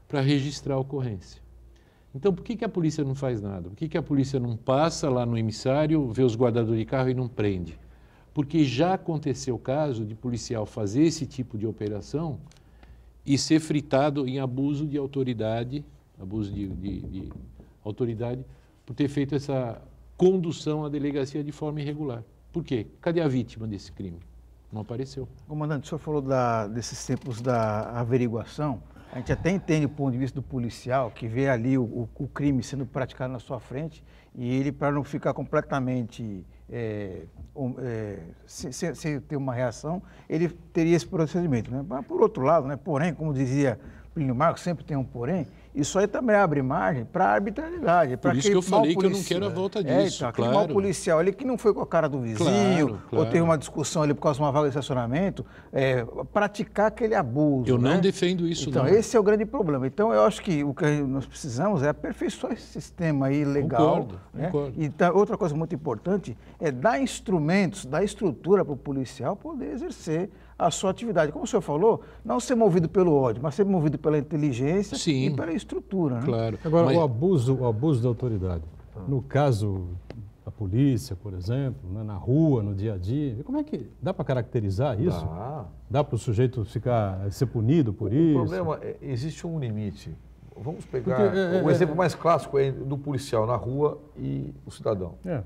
para registrar a ocorrência. Então, por que, que a polícia não faz nada? Por que, que a polícia não passa lá no emissário, vê os guardadores de carro e não prende? Porque já aconteceu o caso de policial fazer esse tipo de operação e ser fritado em abuso de autoridade, abuso de, de, de autoridade, por ter feito essa condução à delegacia de forma irregular. Por quê? Cadê a vítima desse crime? Não apareceu. Comandante, o senhor falou da, desses tempos da averiguação. A gente até entende o ponto de vista do policial, que vê ali o, o, o crime sendo praticado na sua frente, e ele, para não ficar completamente é, é, sem, sem, sem, ter uma reação, ele teria esse procedimento. Né? Mas, por outro lado, né, porém, como dizia Plínio Marcos sempre tem um porém, isso aí também abre margem para arbitrariedade. Por isso que eu falei policial. que eu não quero a volta é, disso. É, então, claro. mal policial ali que não foi com a cara do vizinho, claro, claro. ou teve uma discussão ali por causa de uma vaga de estacionamento, é, praticar aquele abuso. Eu né? não defendo isso, Então, não. esse é o grande problema. Então, eu acho que o que nós precisamos é aperfeiçoar esse sistema aí legal. Concordo, né? concordo. E tá, outra coisa muito importante é dar instrumentos, dar estrutura para o policial poder exercer a sua atividade. Como o senhor falou, não ser movido pelo ódio, mas ser movido pela inteligência Sim. e pela estrutura. Né? Claro. Agora, mas... o, abuso, o abuso da autoridade. No caso da polícia, por exemplo, né, na rua, no dia a dia, como é que dá para caracterizar isso? Dá, dá para o sujeito ficar ser punido por o isso? O problema é, existe um limite. Vamos pegar Porque, é, o é, exemplo é. mais clássico é do policial na rua e o cidadão. É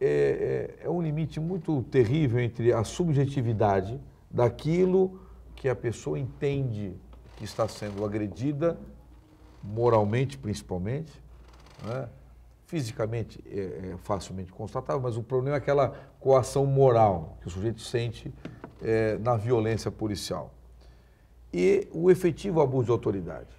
é, é, é um limite muito terrível entre a subjetividade daquilo que a pessoa entende que está sendo agredida, moralmente principalmente, né? fisicamente é, é, facilmente constatável, mas o problema é aquela coação moral que o sujeito sente é, na violência policial. E o efetivo abuso de autoridade.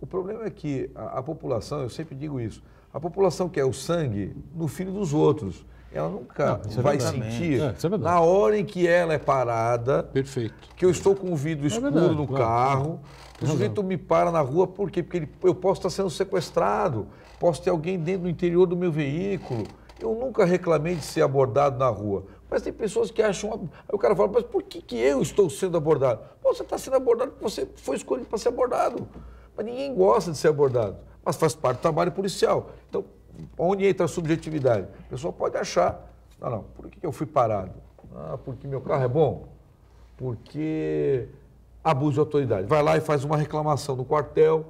O problema é que a, a população, eu sempre digo isso, a população quer o sangue no filho dos outros ela nunca não, é vai sentir é, é na hora em que ela é parada. Perfeito. Que eu estou com o vidro é escuro verdade, no claro, carro. O sujeito me para na rua, por quê? Porque ele, eu posso estar sendo sequestrado, posso ter alguém dentro do interior do meu veículo. Eu nunca reclamei de ser abordado na rua. Mas tem pessoas que acham. Aí o cara fala, mas por que, que eu estou sendo abordado? você está sendo abordado porque você foi escolhido para ser abordado. Mas ninguém gosta de ser abordado. Mas faz parte do trabalho policial. Então, Onde entra a subjetividade? O pessoal pode achar, não, não, por que eu fui parado? Ah, porque meu carro é bom? Porque abuso de autoridade. Vai lá e faz uma reclamação no quartel,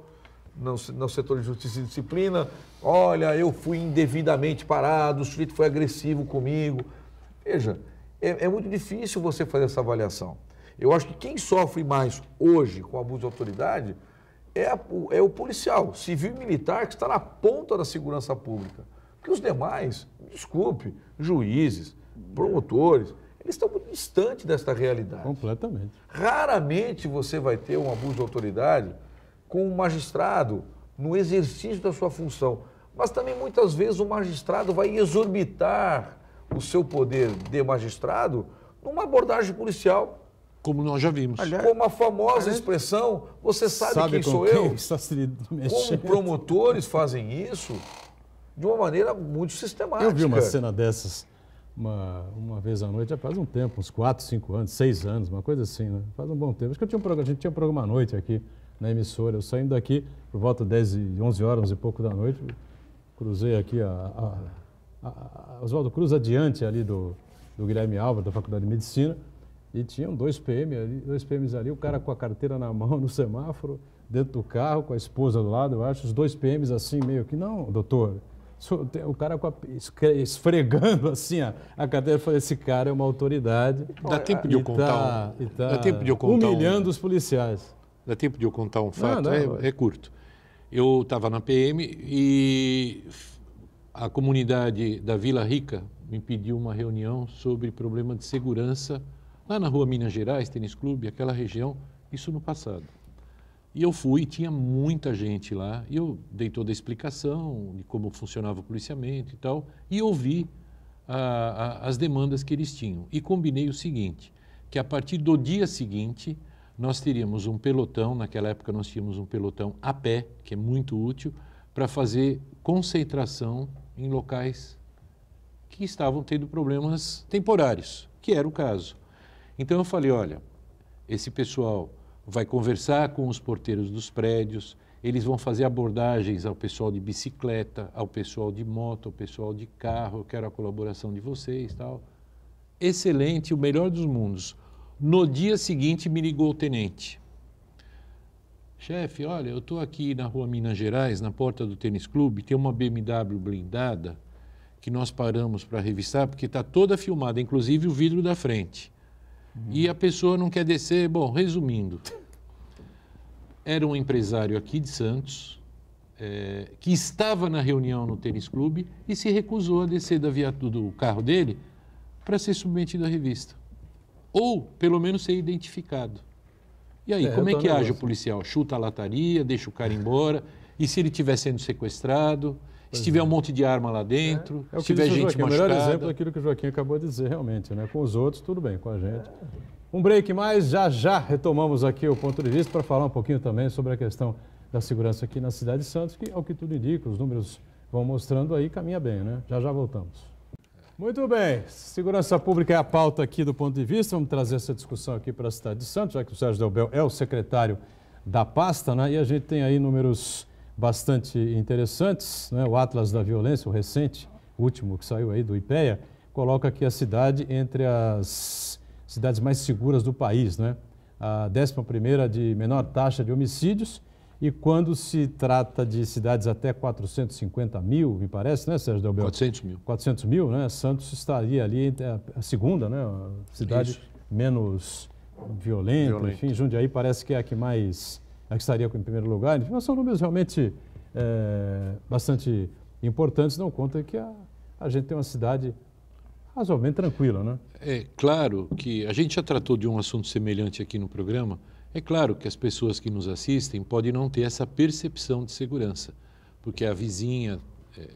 no, no setor de justiça e disciplina. Olha, eu fui indevidamente parado, o sujeito foi agressivo comigo. Veja, é, é muito difícil você fazer essa avaliação. Eu acho que quem sofre mais hoje com abuso de autoridade é, é o policial, civil e militar, que está na ponta da segurança pública. Porque os demais, desculpe, juízes, promotores, eles estão muito distantes desta realidade. Completamente. Raramente você vai ter um abuso de autoridade com um magistrado no exercício da sua função. Mas também muitas vezes o magistrado vai exorbitar o seu poder de magistrado numa abordagem policial como nós já vimos. Como a famosa expressão, você sabe, sabe quem sou eu? Quem Como promotores fazem isso de uma maneira muito sistemática. Eu vi uma cena dessas uma, uma vez à noite, já faz um tempo, uns 4, 5 anos, 6 anos, uma coisa assim, né? Faz um bom tempo. Acho que eu tinha um programa, a gente tinha um programa à noite aqui na emissora. Eu saindo daqui por volta de 10 e 11 horas e pouco da noite, cruzei aqui a, a, a, a Oswaldo Cruz adiante ali do, do Guilherme Alves, da Faculdade de Medicina. E tinham dois, PM ali, dois PMs ali, o cara com a carteira na mão no semáforo, dentro do carro, com a esposa do lado, eu acho, os dois PMs assim, meio que, não, doutor. O cara com a, esfregando assim a, a eu falei, esse cara é uma autoridade. Dá tempo de eu tá, contar. Tá, um, tá dá tempo de eu contar humilhando um, os policiais. Dá tempo de eu contar um fato, não, não, é, é curto. Eu estava na PM e a comunidade da Vila Rica me pediu uma reunião sobre problema de segurança Lá na rua Minas Gerais, Tênis Clube, aquela região, isso no passado. E eu fui, tinha muita gente lá, e eu dei toda a explicação de como funcionava o policiamento e tal, e ouvi a, a, as demandas que eles tinham. E combinei o seguinte, que a partir do dia seguinte, nós teríamos um pelotão, naquela época nós tínhamos um pelotão a pé, que é muito útil, para fazer concentração em locais que estavam tendo problemas temporários, que era o caso. Então eu falei, olha, esse pessoal vai conversar com os porteiros dos prédios, eles vão fazer abordagens ao pessoal de bicicleta, ao pessoal de moto, ao pessoal de carro, eu quero a colaboração de vocês, tal. Excelente, o melhor dos mundos. No dia seguinte me ligou o tenente. Chefe, olha, eu estou aqui na rua Minas Gerais, na porta do tênis clube, tem uma BMW blindada que nós paramos para revistar, porque está toda filmada, inclusive o vidro da frente. Uhum. E a pessoa não quer descer. Bom, resumindo, era um empresário aqui de Santos é, que estava na reunião no tênis clube e se recusou a descer da viatura do carro dele para ser submetido à revista. Ou, pelo menos, ser identificado. E aí, é, como é que age o policial? Chuta a lataria, deixa o cara embora? E se ele estiver sendo sequestrado? Pois se tiver é. um monte de arma lá dentro, é, é se tiver gente machucada, é O melhor exemplo daquilo é que o Joaquim acabou de dizer, realmente. Né? Com os outros, tudo bem, com a gente. Um break mais, já já retomamos aqui o ponto de vista para falar um pouquinho também sobre a questão da segurança aqui na cidade de Santos, que ao que tudo indica, os números vão mostrando aí, caminha bem, né? Já já voltamos. Muito bem, segurança pública é a pauta aqui do ponto de vista, vamos trazer essa discussão aqui para a cidade de Santos, já que o Sérgio Delbel é o secretário da pasta, né? E a gente tem aí números bastante interessantes. Né? O Atlas da Violência, o recente, o último que saiu aí do IPEA, coloca aqui a cidade entre as cidades mais seguras do país, né? A 11 de menor taxa de homicídios. E quando se trata de cidades até 450 mil, me parece, né, Sérgio Delbel? 400 mil. 400 mil, né? Santos estaria ali, a segunda, né? A cidade Isso. menos violenta, Violento. enfim, Jundiaí parece que é a que mais a que estaria em primeiro lugar. Enfim, são números realmente é, bastante importantes, não conta que a, a gente tem uma cidade razoavelmente tranquila, né? É claro que a gente já tratou de um assunto semelhante aqui no programa. É claro que as pessoas que nos assistem podem não ter essa percepção de segurança, porque a vizinha é,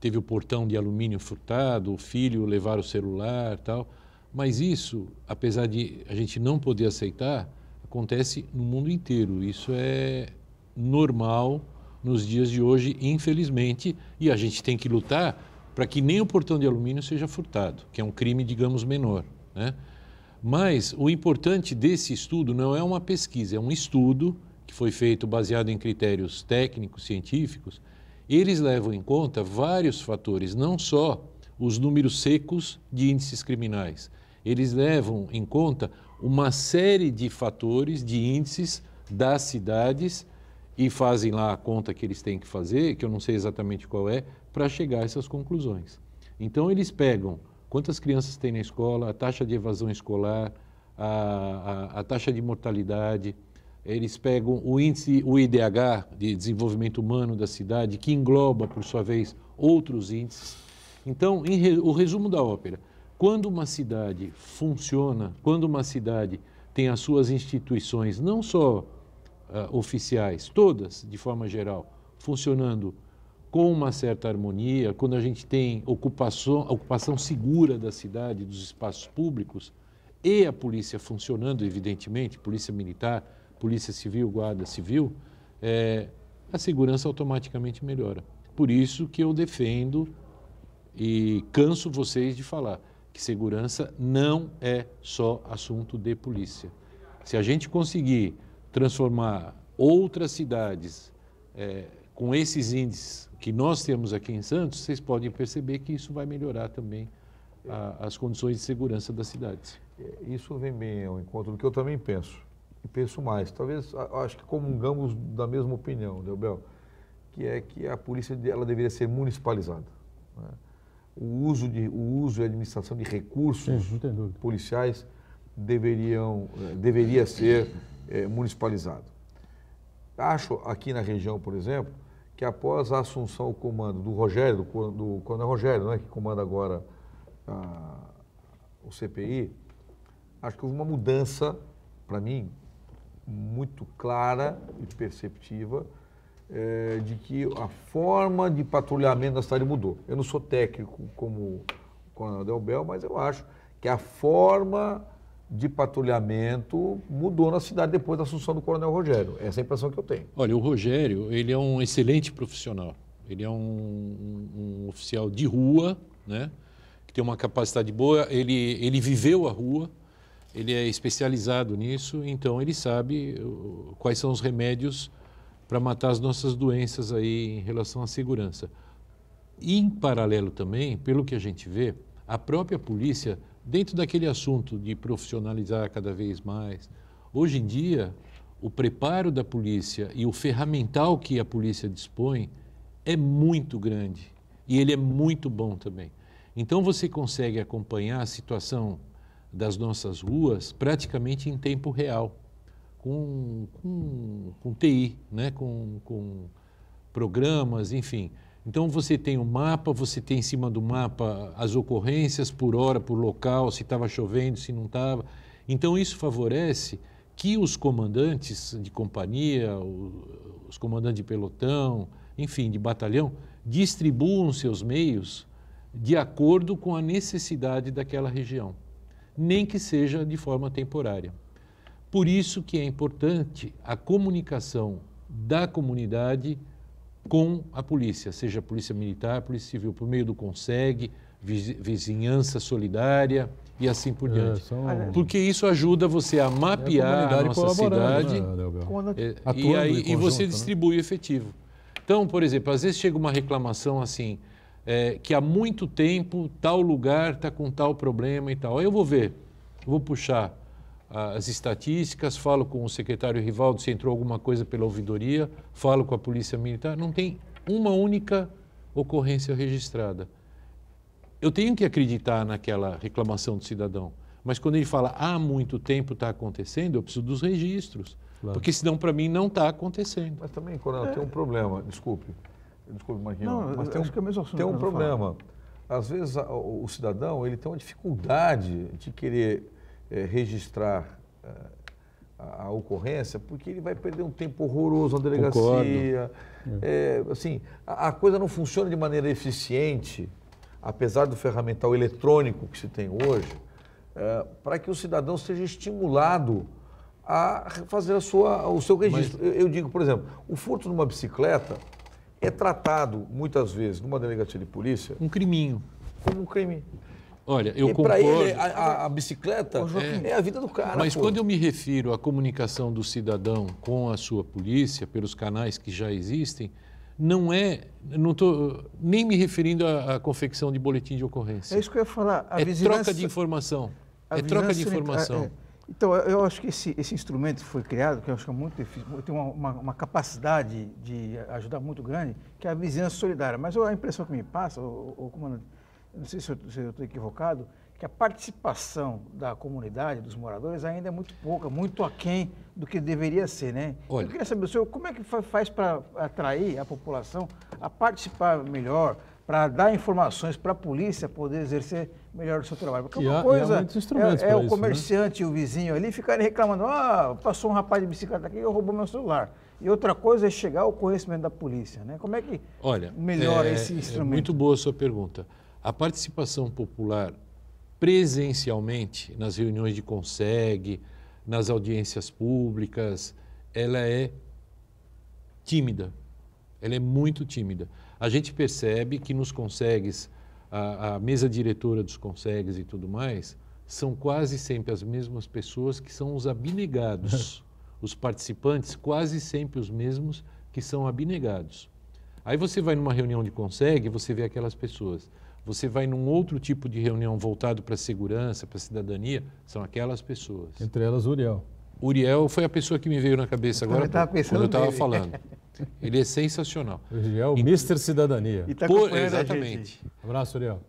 teve o portão de alumínio furtado, o filho levar o celular, tal. Mas isso, apesar de a gente não poder aceitar, acontece no mundo inteiro. Isso é normal nos dias de hoje, infelizmente, e a gente tem que lutar para que nem o portão de alumínio seja furtado, que é um crime, digamos, menor. Né? Mas o importante desse estudo não é uma pesquisa, é um estudo que foi feito baseado em critérios técnicos, científicos. Eles levam em conta vários fatores, não só os números secos de índices criminais. Eles levam em conta uma série de fatores, de índices das cidades e fazem lá a conta que eles têm que fazer, que eu não sei exatamente qual é, para chegar a essas conclusões. Então, eles pegam quantas crianças tem na escola, a taxa de evasão escolar, a, a, a taxa de mortalidade, eles pegam o índice, o IDH, de desenvolvimento humano da cidade, que engloba, por sua vez, outros índices. Então, re, o resumo da ópera, quando uma cidade funciona, quando uma cidade tem as suas instituições, não só uh, oficiais, todas, de forma geral, funcionando com uma certa harmonia, quando a gente tem ocupação, ocupação segura da cidade, dos espaços públicos, e a polícia funcionando, evidentemente, polícia militar, polícia civil, guarda civil, é, a segurança automaticamente melhora. Por isso que eu defendo e canso vocês de falar que segurança não é só assunto de polícia. Se a gente conseguir transformar outras cidades é, com esses índices que nós temos aqui em Santos, vocês podem perceber que isso vai melhorar também a, as condições de segurança das cidades. É, isso vem bem ao encontro do que eu também penso, e penso mais. Talvez, acho que comungamos da mesma opinião, Delbel, que é que a polícia ela deveria ser municipalizada. Né? o uso, de, o uso e administração de recursos Sim, policiais deveriam, eh, deveria ser é, municipalizado. Acho aqui na região, por exemplo, que após a assunção ao comando do Rogério, do, do coronel Rogério, né, que comanda agora a, ah, o CPI, acho que houve uma mudança, para mim, muito clara e perceptiva é, de que a forma de patrulhamento da cidade mudou. Eu não sou técnico como o Coronel Delbel, mas eu acho que a forma de patrulhamento mudou na cidade depois da assunção do Coronel Rogério. Essa é a impressão que eu tenho. Olha, o Rogério, ele é um excelente profissional. Ele é um, um, um oficial de rua, né? Que tem uma capacidade boa. Ele, ele viveu a rua, ele é especializado nisso, então ele sabe quais são os remédios para matar as nossas doenças aí em relação à segurança. E em paralelo também, pelo que a gente vê, a própria polícia, dentro daquele assunto de profissionalizar cada vez mais, hoje em dia o preparo da polícia e o ferramental que a polícia dispõe é muito grande e ele é muito bom também. Então você consegue acompanhar a situação das nossas ruas praticamente em tempo real com, com, com TI, né? com, com programas, enfim. Então você tem o um mapa, você tem em cima do mapa as ocorrências por hora, por local, se estava chovendo, se não estava. Então isso favorece que os comandantes de companhia, os comandantes de pelotão, enfim, de batalhão, distribuam seus meios de acordo com a necessidade daquela região, nem que seja de forma temporária. Por isso que é importante a comunicação da comunidade com a polícia, seja a polícia militar, a polícia civil, por meio do CONSEG, vizinhança solidária e assim por é, diante. são... Porque isso ajuda você a mapear é a, a nossa né, cidade né, é, e, aí, conjunto, e você né? distribui o né? efetivo. Então, por exemplo, às vezes chega uma reclamação assim, é, que há muito tempo tal lugar está com tal problema e tal. Aí eu vou ver, vou puxar as estatísticas, falo com o secretário Rivaldo se entrou alguma coisa pela ouvidoria, falo com a polícia militar, não tem uma única ocorrência registrada. Eu tenho que acreditar naquela reclamação do cidadão, mas quando ele fala há muito tempo está acontecendo, eu preciso dos registros, claro. porque senão para mim não está acontecendo. Mas também, Coronel, é... tem um é. problema, desculpe, desculpe, Marquinhos, não, mas é tem um, é tem um problema. Falar. Às vezes o, o cidadão ele tem uma dificuldade de querer é, registrar eh, a, a, ocorrência, porque ele vai perder um tempo horroroso na delegacia. É, eh, assim, a, a, coisa não funciona de maneira eficiente, apesar do ferramental eletrônico que se tem hoje, é, para que o cidadão seja estimulado a fazer a sua, o seu registro. Mas... Eu, digo, por exemplo, o furto numa bicicleta é tratado, muitas vezes, numa delegacia de polícia... Um criminho. Como um crime. Olha, eu e concordo. Para ele, a, a bicicleta é, é, a vida do cara. Mas pô. quando eu me refiro à comunicação do cidadão com a sua polícia, pelos canais que já existem, não é. Não estou nem me referindo à, à, confecção de boletim de ocorrência. É isso que eu ia falar. A é vigilância... troca de informação. A é troca de informação. É, é. então, eu acho que esse, esse instrumento foi criado, que eu acho que é muito difícil, tem uma, uma, uma capacidade de ajudar muito grande, que é a vizinhança solidária. Mas a impressão que me passa, o comandante, não sei se eu estou equivocado, que a participação da comunidade, dos moradores, ainda é muito pouca, muito aquém do que deveria ser, né? Olha, eu queria saber, senhor, como é que faz para atrair a população a participar melhor, para dar informações para a polícia poder exercer melhor o seu trabalho. Porque uma há, coisa é, é o isso, né? comerciante né? e o vizinho ali ficarem reclamando, ah, passou um rapaz de bicicleta aqui e roubou meu celular. E outra coisa é chegar ao conhecimento da polícia, né? Como é que Olha, melhora é, esse é instrumento? É muito boa a sua pergunta a participação popular presencialmente nas reuniões de consegue, nas audiências públicas, ela é tímida. Ela é muito tímida. A gente percebe que nos consegues, a, a mesa diretora dos consegues e tudo mais, são quase sempre as mesmas pessoas que são os abnegados. os participantes, quase sempre os mesmos que são abnegados. Aí você vai numa reunião de consegue, você vê aquelas pessoas você vai num outro tipo de reunião voltado para a segurança, para a cidadania, são aquelas pessoas. Entre elas, Uriel. Uriel foi a pessoa que me veio na cabeça agora. eu estava tava quando eu estava falando. Ele é sensacional. O Uriel, e, Mr. Cidadania. E tá Por, exatamente. Um abraço, Uriel.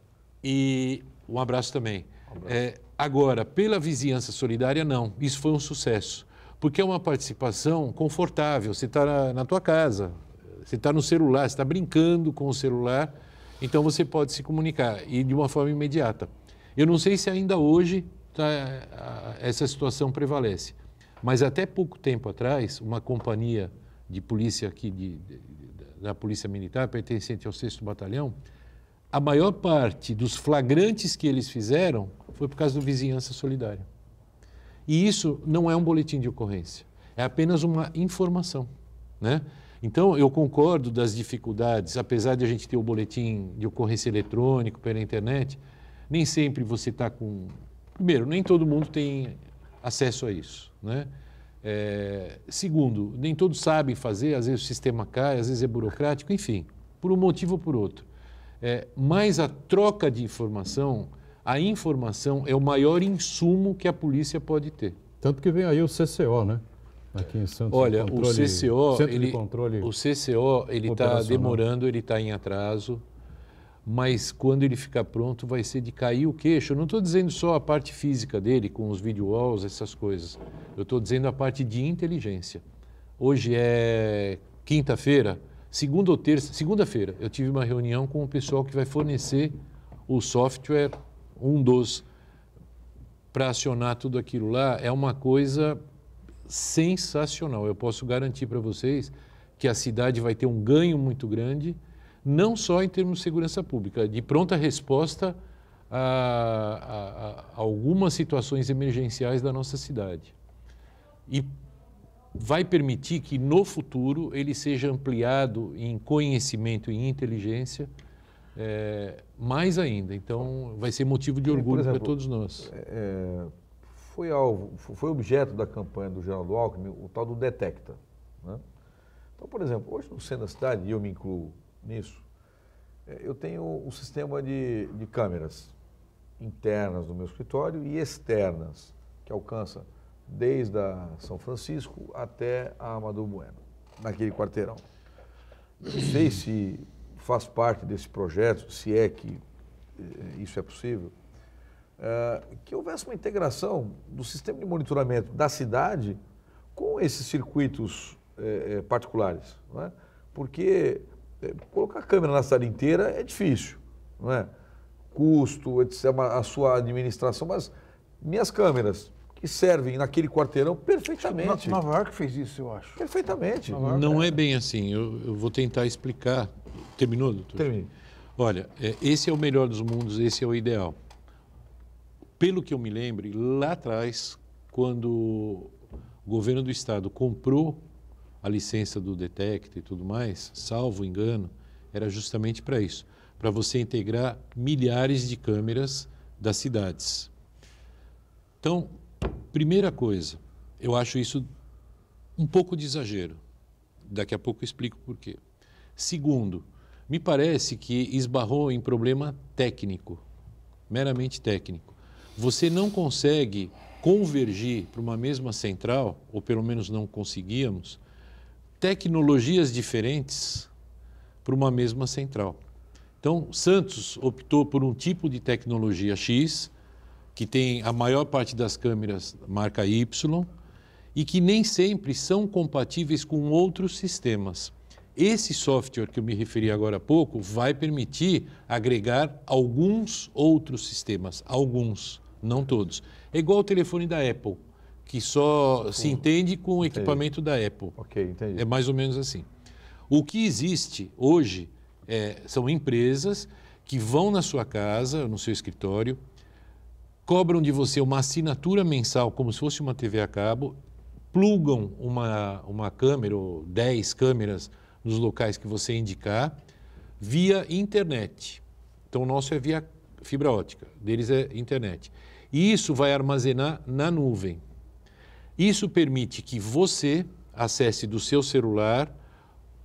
E um abraço também. Um abraço. É, agora, pela vizinhança solidária, não. Isso foi um sucesso. Porque é uma participação confortável. Você está na, na tua casa, você está no celular, você está brincando com o celular então você pode se comunicar e de uma forma imediata. Eu não sei se ainda hoje tá, essa situação prevalece, mas até pouco tempo atrás, uma companhia de polícia aqui, de, de, da Polícia Militar, pertencente ao 6 Batalhão, a maior parte dos flagrantes que eles fizeram foi por causa do Vizinhança Solidária. E isso não é um boletim de ocorrência, é apenas uma informação. Né? Então, eu concordo das dificuldades, apesar de a gente ter o boletim de ocorrência eletrônico pela internet, nem sempre você está com. Primeiro, nem todo mundo tem acesso a isso. Né? É... Segundo, nem todos sabem fazer, às vezes o sistema cai, às vezes é burocrático, enfim, por um motivo ou por outro. É... Mas a troca de informação, a informação é o maior insumo que a polícia pode ter. Tanto que vem aí o CCO, né? Aqui em Santos, Olha, o, controle, o CCO, ele, o CCO ele está demorando, ele está em atraso, mas quando ele ficar pronto vai ser de cair o queixo. Eu não estou dizendo só a parte física dele, com os video walls, essas coisas. Eu estou dizendo a parte de inteligência. Hoje é quinta-feira, segunda ou terça, segunda-feira, eu tive uma reunião com o pessoal que vai fornecer o software, um dos, para acionar tudo aquilo lá. É uma coisa sensacional. Eu posso garantir para vocês que a cidade vai ter um ganho muito grande, não só em termos de segurança pública, de pronta resposta a, a, a algumas situações emergenciais da nossa cidade. E vai permitir que no futuro ele seja ampliado em conhecimento e inteligência é, mais ainda. Então, vai ser motivo de orgulho para todos nós. É foi alvo, foi objeto da campanha do Geraldo Alckmin, o tal do Detecta. Né? Então, por exemplo, hoje no centro da cidade, e eu me incluo nisso, é, eu tenho um sistema de, de câmeras internas do meu escritório e externas, que alcança desde a São Francisco até a Amador Bueno, naquele quarteirão. não sei se faz parte desse projeto, se é que é, isso é possível, que houvesse uma integração do sistema de monitoramento da cidade com esses circuitos eh, eh, particulares, não é? porque eh, colocar câmera na cidade inteira é difícil, não é? custo, etc, a sua administração, mas minhas câmeras que servem naquele quarteirão perfeitamente. Nova York fez isso, eu acho. Perfeitamente. Não é. é bem assim. Eu, eu vou tentar explicar. Terminou, doutor? Terminei. Olha, é, esse é o melhor dos mundos, esse é o ideal pelo que eu me lembro, lá atrás, quando o governo do estado comprou a licença do Detect e tudo mais, salvo engano, era justamente para isso, para você integrar milhares de câmeras das cidades. Então, primeira coisa, eu acho isso um pouco de exagero. Daqui a pouco eu explico por quê. Segundo, me parece que esbarrou em problema técnico, meramente técnico você não consegue convergir para uma mesma central, ou pelo menos não conseguíamos, tecnologias diferentes para uma mesma central. Então, Santos optou por um tipo de tecnologia X, que tem a maior parte das câmeras marca Y, e que nem sempre são compatíveis com outros sistemas. Esse software que eu me referi agora há pouco vai permitir agregar alguns outros sistemas, alguns. Não todos. É igual o telefone da Apple, que só tipo, se entende com o equipamento da Apple. Ok, entendi. É mais ou menos assim. O que existe hoje é, são empresas que vão na sua casa, no seu escritório, cobram de você uma assinatura mensal, como se fosse uma TV a cabo, plugam uma, uma câmera ou 10 câmeras nos locais que você indicar, via internet. Então, o nosso é via fibra ótica, deles é internet. E isso vai armazenar na nuvem. Isso permite que você acesse do seu celular,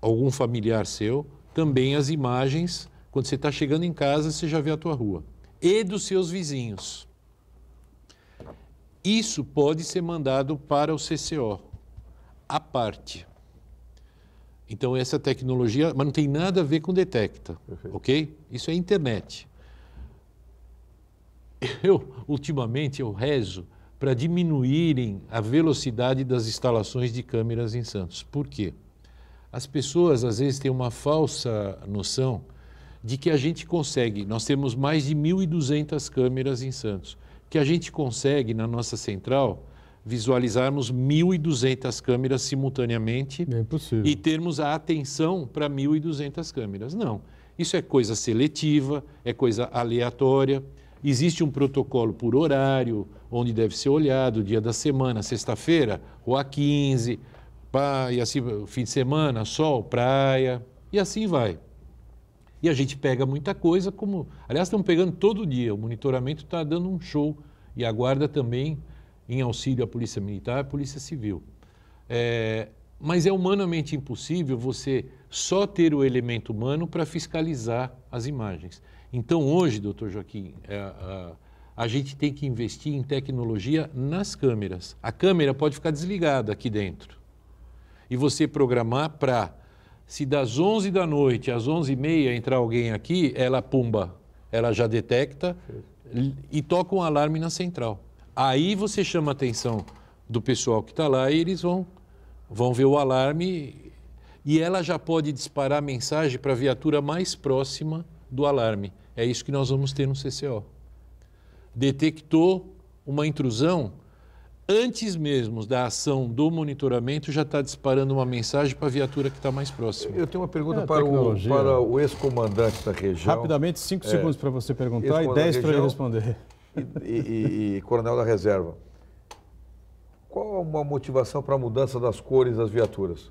algum familiar seu, também as imagens. Quando você está chegando em casa, você já vê a tua rua. E dos seus vizinhos. Isso pode ser mandado para o CCO, à parte. Então, essa tecnologia, mas não tem nada a ver com Detecta, ok? Isso é internet. eu ultimamente eu rezo para diminuírem a velocidade das instalações de câmeras em Santos. Por quê? As pessoas às vezes têm uma falsa noção de que a gente consegue, nós temos mais de 1.200 câmeras em Santos, que a gente consegue na nossa central visualizarmos 1.200 câmeras simultaneamente é e termos a atenção para 1.200 câmeras. Não, isso é coisa seletiva, é coisa aleatória. Existe um protocolo por horário, onde deve ser olhado, dia da semana, sexta-feira, rua 15, pá, e assim, fim de semana, sol, praia, e assim vai. E a gente pega muita coisa, como. Aliás, estamos pegando todo dia, o monitoramento está dando um show, e a guarda também, em auxílio à Polícia Militar e à Polícia Civil. É, mas é humanamente impossível você só ter o elemento humano para fiscalizar as imagens. Então, hoje, doutor Joaquim, é, a, a gente tem que investir em tecnologia nas câmeras. A câmera pode ficar desligada aqui dentro. E você programar para, se das 11 da noite às 11h30 entrar alguém aqui, ela pumba, ela já detecta e toca um alarme na central. Aí você chama a atenção do pessoal que está lá e eles vão vão ver o alarme e ela já pode disparar a mensagem para a viatura mais próxima do alarme. É isso que nós vamos ter no CCO. Detectou uma intrusão, antes mesmo da ação do monitoramento, já está disparando uma mensagem para a viatura que está mais próxima. Eu tenho uma pergunta é, para, o, para o ex-comandante da região. Rapidamente, cinco é, segundos para você perguntar e dez para ele responder. E, e, e coronel da reserva. Qual é uma motivação para a mudança das cores das viaturas?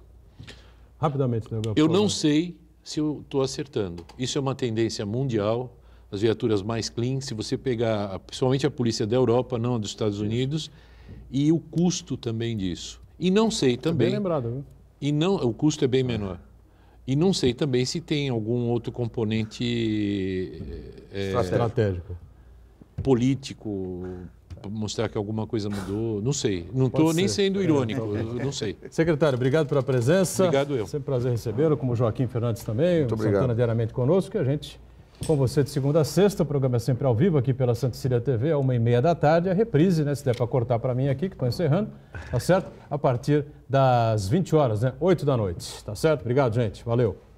Rapidamente, né, Eu não sei se eu estou acertando. Isso é uma tendência mundial. As viaturas mais clean, se você pegar, principalmente a polícia da Europa, não a dos Estados Unidos, e o custo também disso. E não sei tá também. É bem lembrado, viu? E não, o custo é bem menor. E não sei também se tem algum outro componente é, estratégico, político, mostrar que alguma coisa mudou. Não sei. Não estou nem sendo é, irônico. Então. Não sei. Secretário, obrigado pela presença. Obrigado eu. Sempre um prazer recebê-lo, como Joaquim Fernandes também. Muito obrigado. Santana diariamente conosco, que a gente com você de segunda a sexta. O programa é sempre ao vivo aqui pela Santa Cecília TV, a uma e meia da tarde. A reprise, né? Se der para cortar para mim aqui, que estou encerrando, tá certo? A partir das 20 horas, né? 8 da noite, tá certo? Obrigado, gente. Valeu.